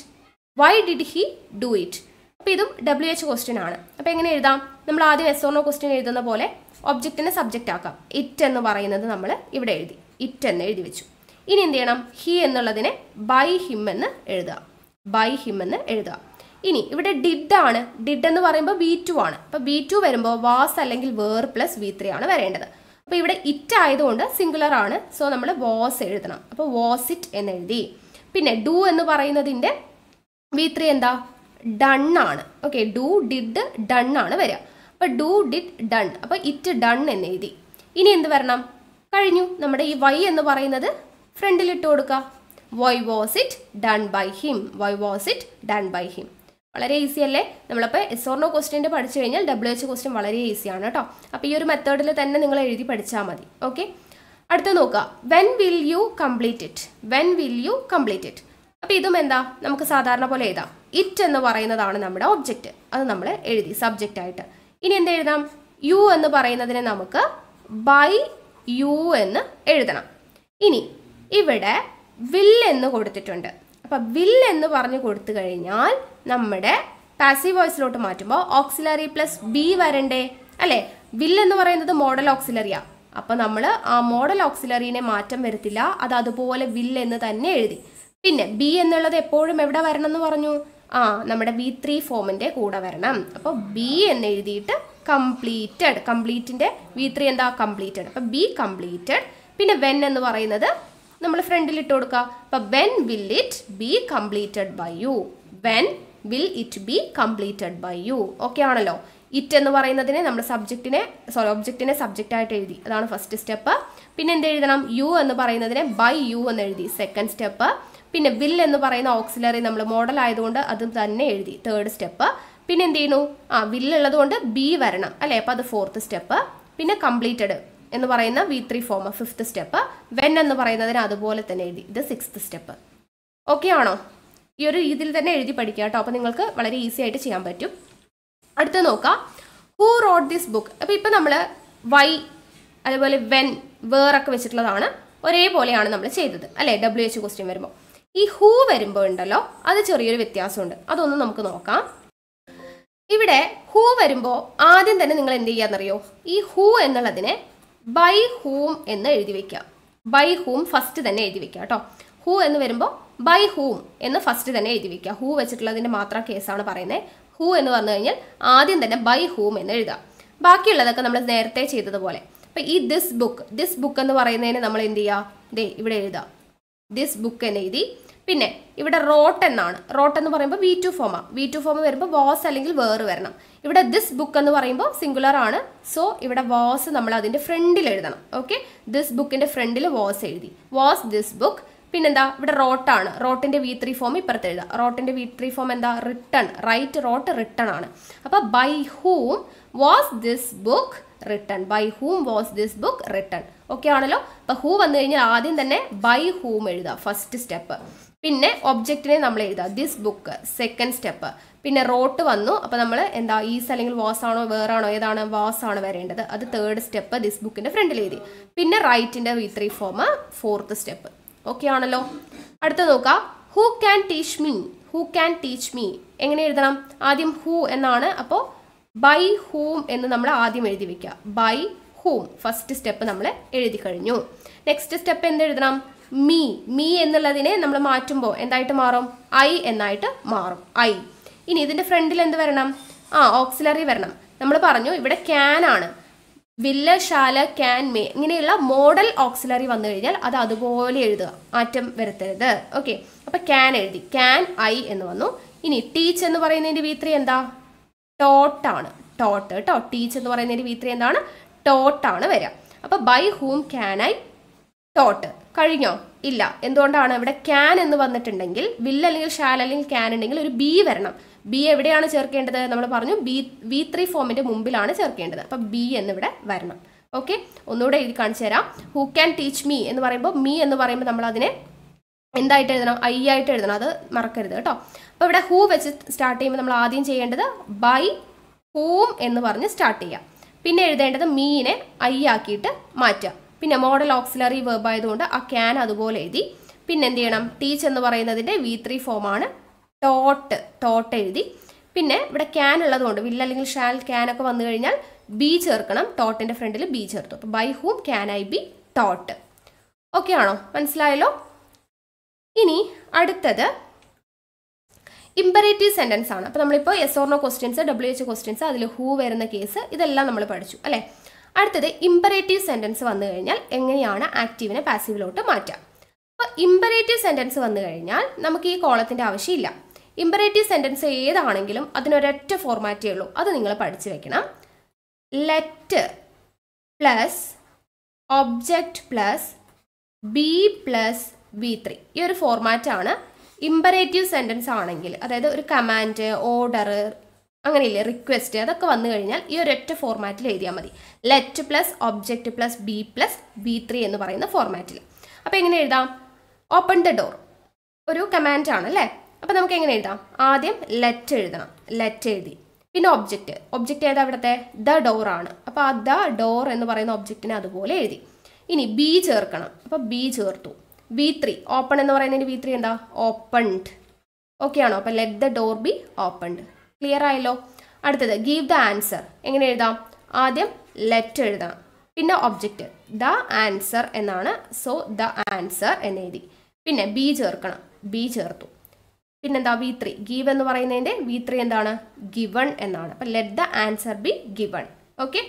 why did he do it അപ്പോൾ ഇതും ഡബ്ല്യു എച്ച് ക്വസ്റ്റ്യൻ ആണ് അപ്പോൾ എങ്ങനെ എഴുതാം നമ്മൾ ആദ്യം എസ്ഓർണോ ക്വസ്റ്റ്യൻ എഴുതുന്ന പോലെ ഒബ്ജക്റ്റിനെ സബ്ജക്റ്റ് ആക്കാം ഇറ്റ് എന്ന് പറയുന്നത് നമ്മൾ ഇവിടെ എഴുതി ഇറ്റ് എന്ന് എഴുതി വെച്ചു ഇനി എന്ത് ചെയ്യണം ഹി എന്നുള്ളതിനെ ബൈ ഹിം എന്ന് എഴുതുക ബൈ ഹിം എന്ന് എഴുതുക ഇനി ഇവിടെ ഡിഡ് ആണ് ഡിഡ് എന്ന് പറയുമ്പോൾ വി ടു ആണ് അപ്പോൾ വി ടു വരുമ്പോൾ വാസ് അല്ലെങ്കിൽ വേർ പ്ലസ് വി ത്രീ ആണ് വരേണ്ടത് അപ്പോൾ ഇവിടെ ഇറ്റ് ആയതുകൊണ്ട് സിംഗുലർ ആണ് സോ നമ്മൾ വാസ് എഴുതണം അപ്പോൾ വാസ് ഇറ്റ് എന്ന് എഴുതി പിന്നെ ഡു എന്ന് പറയുന്നതിൻ്റെ വി ത്രീ എന്താ ഡൺ ആണ് ഓക്കെ ഡു ഡിഡ് ഡൺ ആണ് വരിക അപ്പോൾ ഡു ഡിഡ് ഡൺ അപ്പോൾ ഇറ്റ് ഡൺ എന്ന് എഴുതി ഇനി എന്ത് വരണം കഴിഞ്ഞു നമ്മുടെ ഈ വൈ എന്ന് പറയുന്നത് ഫ്രണ്ടിൽ ഇട്ട് കൊടുക്കുക why was it done by him why was it done by him വളരെ ഈസി അല്ലേ നമ്മളിപ്പോൾ എസ് നോ ക്വസ്റ്റ്യൻ്റെ പഠിച്ചു കഴിഞ്ഞാൽ ഡബ്ല്യു എച്ച് ക്വസ്റ്റ്യൻ വളരെ ഈസിയാണ് കേട്ടോ അപ്പോൾ ഈ ഒരു മെത്തേഡിൽ തന്നെ നിങ്ങൾ എഴുതി പഠിച്ചാൽ മതി ഓക്കെ അടുത്ത നോക്കുക when will you complete it when will you complete it അപ്പോൾ ഇതും എന്താ നമുക്ക് സാധാരണ പോലെ എഴുതാം ഇറ്റ് എന്ന് പറയുന്നതാണ് നമ്മുടെ ഒബ്ജക്റ്റ് അത് നമ്മൾ എഴുതി സബ്ജക്റ്റ് ആയിട്ട് ഇനി എന്ത് എഴുതാം യു എന്ന് പറയുന്നതിനെ നമുക്ക് ബൈ യു എന്ന് എഴുതണം ഇനി ഇവിടെ വില്ല് എന്ന് കൊടുത്തിട്ടുണ്ട് അപ്പം വിൽ എന്ന് പറഞ്ഞു കൊടുത്തു കഴിഞ്ഞാൽ നമ്മുടെ പാസീവ് വോയിസിലോട്ട് മാറ്റുമ്പോൾ ഓക്സിലറി പ്ലസ് ബി വരണ്ടേ അല്ലേ വിൽ എന്ന് പറയുന്നത് മോഡൽ ഓക്സിലറിയാണ് അപ്പോൾ നമ്മൾ ആ മോഡൽ ഓക്സിലറീനെ മാറ്റം വരുത്തില്ല അത് അതുപോലെ വിൽ എന്ന് തന്നെ എഴുതി പിന്നെ ബി എന്നുള്ളത് എപ്പോഴും എവിടെ വരണം എന്ന് പറഞ്ഞു ആ നമ്മുടെ വി ത്രീ ഫോമിൻ്റെ കൂടെ വരണം അപ്പോൾ ബി എന്ന് എഴുതിയിട്ട് കംപ്ലീറ്റഡ് കംപ്ലീറ്റിൻ്റെ വി ത്രീ എന്താ കംപ്ലീറ്റഡ് അപ്പോൾ ബി കംപ്ലീറ്റഡ് പിന്നെ വെൻ എന്ന് പറയുന്നത് നമ്മൾ ഫ്രണ്ടിൽ ഇട്ട് കൊടുക്കുക അപ്പം when will it be completed by you when will it be completed by you okay ആണല്ലോ ഇറ്റ് എന്ന് പറയുന്നതിനെ നമ്മൾ സബ്ജക്റ്റിനെ സോറി ഒബ്ജക്റ്റിനെ ആയിട്ട് എഴുതി അതാണ് ഫസ്റ്റ് സ്റ്റെപ്പ് പിന്നെ എന്ത് എഴുതണം യു എന്ന് പറയുന്നതിനെ ബൈ യു എന്ന് എഴുതി സെക്കൻഡ് സ്റ്റെപ്പ് പിന്നെ വിൽ എന്ന് പറയുന്ന ഓക്സിലറി നമ്മൾ മോഡൽ ആയതുകൊണ്ട് അത് തന്നെ എഴുതി തേർഡ് സ്റ്റെപ്പ് പിന്നെ എന്ത് ചെയ്യുന്നു ആ വില്ലുള്ളത് കൊണ്ട് ബി വരണം അല്ലേ അപ്പോൾ അത് ഫോർത്ത് സ്റ്റെപ്പ് പിന്നെ കംപ്ലീറ്റഡ് എന്ന് പറയുന്ന V three form fifth step when എന്ന് പറയുന്നതിന് അതുപോലെ തന്നെ എഴുതി ഇത് സിക്സ്ത് സ്റ്റെപ്പ് ഓക്കെ ആണോ ഈ ഒരു രീതിയിൽ തന്നെ എഴുതി പഠിക്കുക കേട്ടോ അപ്പം നിങ്ങൾക്ക് വളരെ ഈസി ആയിട്ട് ചെയ്യാൻ പറ്റും അടുത്ത നോക്കാം ഹു റോഡ് ദിസ് ബുക്ക് അപ്പം ഇപ്പം നമ്മൾ വൈ അതുപോലെ വെൻ വേറൊക്കെ വെച്ചിട്ടുള്ളതാണ് ഒരേപോലെയാണ് നമ്മൾ ചെയ്തത് അല്ലേ ഡബ്ല്യു എച്ച് ക്വസ്റ്റ്യൻ വരുമ്പോൾ ഈ ഹൂ വരുമ്പോൾ ഉണ്ടല്ലോ അത് ചെറിയൊരു വ്യത്യാസമുണ്ട് അതൊന്ന് നമുക്ക് നോക്കാം ഇവിടെ ഹൂ വരുമ്പോൾ ആദ്യം തന്നെ നിങ്ങൾ എന്ത് ചെയ്യാന്നറിയോ ഈ ഹൂ എന്നുള്ളതിനെ ബൈ ഹൂം എന്ന് എഴുതി വെക്കാം ബൈ ഹൂം ഫസ്റ്റ് തന്നെ എഴുതി വെക്കാം കേട്ടോ ഹൂ എന്ന് വരുമ്പോൾ ബൈ ഹൂം എന്ന് ഫസ്റ്റ് തന്നെ എഴുതി വെക്കുക ഹൂ വെച്ചിട്ടുള്ളതിൻ്റെ മാത്രം കേസാണ് പറയുന്നത് ഹൂ എന്ന് പറഞ്ഞു കഴിഞ്ഞാൽ ആദ്യം തന്നെ ബൈ ഹൂം എന്ന് എഴുതാം ബാക്കിയുള്ളതൊക്കെ നമ്മൾ നേരത്തെ ചെയ്തതുപോലെ അപ്പം ഈ ദിസ് ബുക്ക് ദിസ് ബുക്ക് എന്ന് പറയുന്നതിന് നമ്മൾ എന്ത് ചെയ്യുക ദേ ഇവിടെ എഴുതാം ദിസ് ബുക്ക് എന്ന് എഴുതി പിന്നെ ഇവിടെ റോട്ട് എന്നാണ് റോട്ട് എന്ന് പറയുമ്പോൾ വി ടു ഫോമ വി ടു ഫോമ വരുമ്പോൾ വാസ് അല്ലെങ്കിൽ വേർ വരണം ഇവിടെ ദിസ് ബുക്ക് എന്ന് പറയുമ്പോൾ സിംഗുലർ ആണ് സോ ഇവിടെ വാസ് നമ്മൾ അതിൻ്റെ ഫ്രണ്ടിൽ എഴുതണം ഓക്കെ ദിസ് ബുക്കിൻ്റെ ഫ്രണ്ടിൽ വാസ് എഴുതി വാസ് ദിസ് ബുക്ക് പിന്നെന്താ ഇവിടെ റോട്ടാണ് റോട്ടിൻ്റെ വി ത്രീ ഫോം ഇപ്പുറത്ത് എഴുതാം റോട്ടിൻ്റെ വി ത്രീ ഫോം എന്താ റിട്ടൺ റൈറ്റ് റോട്ട് റിട്ടൺ ആണ് അപ്പോൾ by whom was this book written by whom was this book written okay ആണല്ലോ അപ്പോൾ ഹൂ വന്നു കഴിഞ്ഞാൽ ആദ്യം തന്നെ ബൈ ഹൂം എഴുതാം ഫസ്റ്റ് സ്റ്റെപ്പ് പിന്നെ ഒബ്ജക്റ്റിനെ നമ്മൾ എഴുതുക ദിസ് ബുക്ക് സെക്കൻഡ് സ്റ്റെപ്പ് പിന്നെ റോട്ട് വന്നു അപ്പോൾ നമ്മൾ എന്താ ഈസ് അല്ലെങ്കിൽ വാസ് ആണോ വേറാണോ ഏതാണ് വാസ് ആണ് വരേണ്ടത് അത് തേർഡ് സ്റ്റെപ്പ് ദിസ് ബുക്കിൻ്റെ ഫ്രണ്ടിൽ എഴുതി പിന്നെ റൈറ്റിൻ്റെ V three form fourth step okay ആണല്ലോ അടുത്ത നോക്കാം who can teach me who can teach me എങ്ങനെ എഴുതണം ആദ്യം ഹൂ എന്നാണ് അപ്പോൾ ബൈ ഹൂം എന്ന് നമ്മൾ ആദ്യം എഴുതി വയ്ക്കുക ബൈ ഹൂം ഫസ്റ്റ് സ്റ്റെപ്പ് നമ്മൾ എഴുതി കഴിഞ്ഞു നെക്സ്റ്റ് സ്റ്റെപ്പ് എന്ത് എഴുതണം മീ മീ എന്നുള്ളതിനെ നമ്മൾ മാറ്റുമ്പോൾ എന്തായിട്ട് മാറും ഐ എന്നായിട്ട് മാറും ഐ ഇനി ഇതിൻ്റെ ഫ്രണ്ടിൽ എന്ത് വരണം ആ ഓക്സിലറി വരണം നമ്മൾ പറഞ്ഞു ഇവിടെ ക്യാൻ ആണ് വില്ല ശാല ക്യാൻ മേ ഇങ്ങനെയുള്ള മോഡൽ ഓക്സിലറി വന്നു കഴിഞ്ഞാൽ അത് അതുപോലെ എഴുതുക മാറ്റം വരുത്തരുത് ഓക്കെ അപ്പോൾ ക്യാൻ എഴുതി ക്യാൻ ഐ എന്ന് വന്നു ഇനി ടീച്ച് എന്ന് പറയുന്നതിൻ്റെ വീത്രി എന്താ ടോട്ടാണ് ടോട്ട് കേട്ടോ ടീച്ച് എന്ന് പറയുന്നതിൻ്റെ വീത്രി എന്താണ് ടോട്ടാണ് വരിക അപ്പോൾ by whom can I taught കഴിഞ്ഞോ ഇല്ല എന്തുകൊണ്ടാണ് ഇവിടെ ക്യാൻ എന്ന് വന്നിട്ടുണ്ടെങ്കിൽ വിൽ അല്ലെങ്കിൽ ഷാൽ അല്ലെങ്കിൽ ക്യാൻ ഉണ്ടെങ്കിൽ ഒരു ബി വരണം ബി എവിടെയാണ് ചേർക്കേണ്ടത് നമ്മൾ പറഞ്ഞു ബി വി ത്രീ ഫോമിൻ്റെ മുമ്പിലാണ് ചേർക്കേണ്ടത് അപ്പം ബി എന്നിവിടെ വരണം ഓക്കെ ഒന്നുകൂടെ എഴുതി കാണിച്ചു തരാം ഹു ക്യാൻ ടീച്ച് മീ എന്ന് പറയുമ്പോൾ മീ എന്ന് പറയുമ്പോൾ നമ്മൾ അതിനെ എന്തായിട്ട് എഴുതണം ഐ ആയിട്ട് എഴുതണം അത് മറക്കരുത് കേട്ടോ അപ്പോൾ ഇവിടെ ഹൂ വെച്ച് സ്റ്റാർട്ട് ചെയ്യുമ്പോൾ നമ്മൾ ആദ്യം ചെയ്യേണ്ടത് ബൈ ഹൂം എന്ന് പറഞ്ഞ് സ്റ്റാർട്ട് ചെയ്യാം പിന്നെ എഴുതേണ്ടത് മീനെ ഐ ആക്കിയിട്ട് മാറ്റുക പിന്നെ മോഡൽ ഓക്സിലറി വെർബ് ആയതുകൊണ്ട് ആ ക്യാൻ അതുപോലെ എഴുതി പിന്നെ എന്ത് ചെയ്യണം ടീച്ച് എന്ന് പറയുന്നതിൻ്റെ വി ത്രീ ഫോമാണ് ടോട്ട് ടോട്ട് എഴുതി പിന്നെ ഇവിടെ ക്യാൻ ഉള്ളതുകൊണ്ട് വില്ല അല്ലെങ്കിൽ ഷാൽ ക്യാൻ ഒക്കെ വന്നു കഴിഞ്ഞാൽ ബി ചേർക്കണം ടോട്ടിൻ്റെ ഫ്രണ്ടിൽ ബി ചേർത്തു അപ്പോൾ by whom can I be taught okay ആണോ മനസ്സിലായല്ലോ ഇനി അടുത്തത് ഇമ്പറേറ്റീവ് സെൻറ്റൻസ് ആണ് അപ്പോൾ നമ്മളിപ്പോൾ yes or no questions W H questions അതിൽ ഹൂ വരുന്ന കേസ് ഇതെല്ലാം നമ്മൾ പഠിച്ചു അല്ലേ അടുത്തത് ഇമ്പറേറ്റീവ് സെൻറ്റൻസ് വന്നു കഴിഞ്ഞാൽ എങ്ങനെയാണ് ആക്റ്റീവിനെ പാസീവിലോട്ട് മാറ്റാം അപ്പോൾ ഇമ്പറേറ്റീവ് സെൻറ്റൻസ് വന്നു കഴിഞ്ഞാൽ നമുക്ക് ഈ കോളത്തിൻ്റെ ആവശ്യമില്ല ഇമ്പറേറ്റീവ് സെൻറ്റൻസ് ഏതാണെങ്കിലും അതിനൊരൊറ്റ ഫോർമാറ്റേ ഉള്ളൂ അത് നിങ്ങൾ പഠിച്ചു വെക്കണം let plus object plus be plus B three ഈ ഒരു ഫോർമാറ്റാണ് ഇമ്പറേറ്റീവ് സെൻറ്റൻസ് ആണെങ്കിൽ അതായത് ഒരു കമാൻഡ് ഓർഡർ അങ്ങനെയില്ലേ റിക്വസ്റ്റ് അതൊക്കെ വന്നു കഴിഞ്ഞാൽ ഈ ഒരൊറ്റ ഫോർമാറ്റിൽ എഴുതിയാൽ മതി let plus object plus be plus B three എന്ന് പറയുന്ന ഫോർമാറ്റിൽ അപ്പോൾ എങ്ങനെ എഴുതാം ഓപ്പൺ ദ ഡോർ ഒരു കമാൻഡ് ആണ് അല്ലേ അപ്പോൾ നമുക്ക് എങ്ങനെ എഴുതാം ആദ്യം ലെറ്റ് എഴുതണം ലെറ്റ് എഴുതി പിന്നെ ഒബ്ജക്റ്റ് ഒബ്ജക്റ്റ് ഏതാ അവിടുത്തെ ദ ഡോർ ആണ് അപ്പോൾ ആ ദ ഡോർ എന്ന് പറയുന്ന ഒബ്ജക്റ്റിനെ അതുപോലെ എഴുതി ഇനി ബി ചേർക്കണം അപ്പോൾ ബി ചേർത്തു ബി ത്രീ ഓപ്പൺ എന്ന് പറയുന്നതിന് ബി ത്രീ എന്താ ഓപ്പൺഡ് ഓക്കെ ആണോ അപ്പോൾ let the door be opened clear ആയല്ലോ അടുത്തത് ഗീവ് ദ ആൻസർ എങ്ങനെ എഴുതാം ആദ്യം ലെറ്റ് എഴുതാം പിന്നെ ഒബ്ജക്റ്റ് ദ ആൻസർ എന്നാണ് സോ ദ ആൻസർ എന്ന് എഴുതി പിന്നെ ബി ചേർക്കണം ബി ചേർത്തു പിന്നെന്താ വി ത്രീ ഗീവ് എന്ന് പറയുന്നതിൻ്റെ വി ത്രീ എന്താണ് ഗിവൺ എന്നാണ് അപ്പം let the answer be given okay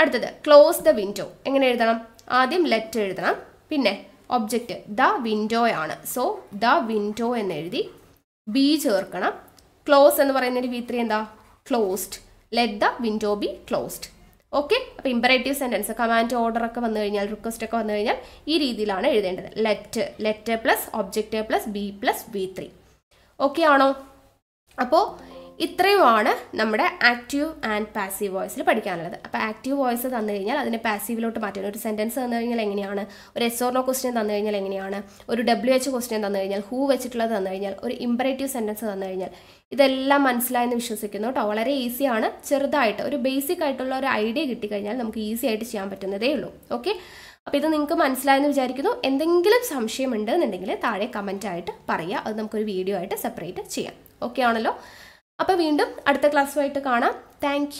അടുത്തത് ക്ലോസ് ദ വിൻഡോ എങ്ങനെ എഴുതണം ആദ്യം ലെറ്റ് എഴുതണം പിന്നെ ഒബ്ജക്റ്റ് ദ വിൻഡോ ആണ് സോ ദ വിൻഡോ എന്ന് എഴുതി ബി ചേർക്കണം ക്ലോസ് എന്ന് പറയുന്ന ഒരു വി ത്രീ എന്താ closed let the window be closed okay അപ്പോൾ ഇമ്പറേറ്റീവ് സെന്റൻസ് കമാൻഡ് ഓർഡർ ഒക്കെ വന്നു കഴിഞ്ഞാൽ റിക്വസ്റ്റ് ഒക്കെ വന്നു കഴിഞ്ഞാൽ ഈ രീതിയിലാണ് എഴുതേണ്ടത് let let plus object plus be plus V three okay ആണോ അപ്പോൾ ഇത്രയുമാണ് നമ്മുടെ ആക്റ്റീവ് ആൻഡ് പാസീവ് വോയിസിൽ പഠിക്കാനുള്ളത് അപ്പോൾ ആക്റ്റീവ് വോയിസ് തന്നു കഴിഞ്ഞാൽ അതിനെ പാസീവിലോട്ട് മാറ്റാൻ ഒരു സെൻറ്റൻസ് തന്നു കഴിഞ്ഞാൽ എങ്ങനെയാണ് ഒരു എസ് ഓർണോ ക്വസ്റ്റ്യൻ തന്നു കഴിഞ്ഞാൽ എങ്ങനെയാണ് ഒരു ഡബ്ല്യു എച്ച് ക്വസ്റ്റ്യൻ തന്നു കഴിഞ്ഞാൽ ഹൂ വെച്ചിട്ടുള്ളത് തന്നു കഴിഞ്ഞാൽ ഒരു ഇമ്പറേറ്റീവ് സെൻറ്റൻസ് തന്നു കഴിഞ്ഞാൽ ഇതെല്ലാം മനസ്സിലായെന്ന് വിശ്വസിക്കുന്നു കേട്ടോ വളരെ ഈസിയാണ് ചെറുതായിട്ട് ഒരു ബേസിക് ആയിട്ടുള്ള ഒരു ഐഡിയ കിട്ടിക്കഴിഞ്ഞാൽ നമുക്ക് ഈസി ആയിട്ട് ചെയ്യാൻ പറ്റുന്നതേ ഉള്ളൂ ഓക്കെ അപ്പോൾ ഇത് നിങ്ങൾക്ക് മനസ്സിലായെന്ന് വിചാരിക്കുന്നു എന്തെങ്കിലും സംശയമുണ്ടെന്നുണ്ടെങ്കിൽ താഴെ കമൻ്റ് ആയിട്ട് പറയുക അത് നമുക്കൊരു വീഡിയോ ആയിട്ട് സെപ്പറേറ്റ് ചെയ്യാം ഓക്കെ ആണല്ലോ അപ്പോൾ വീണ്ടും അടുത്ത ക്ലാസ്സുമായിട്ട് കാണാം താങ്ക്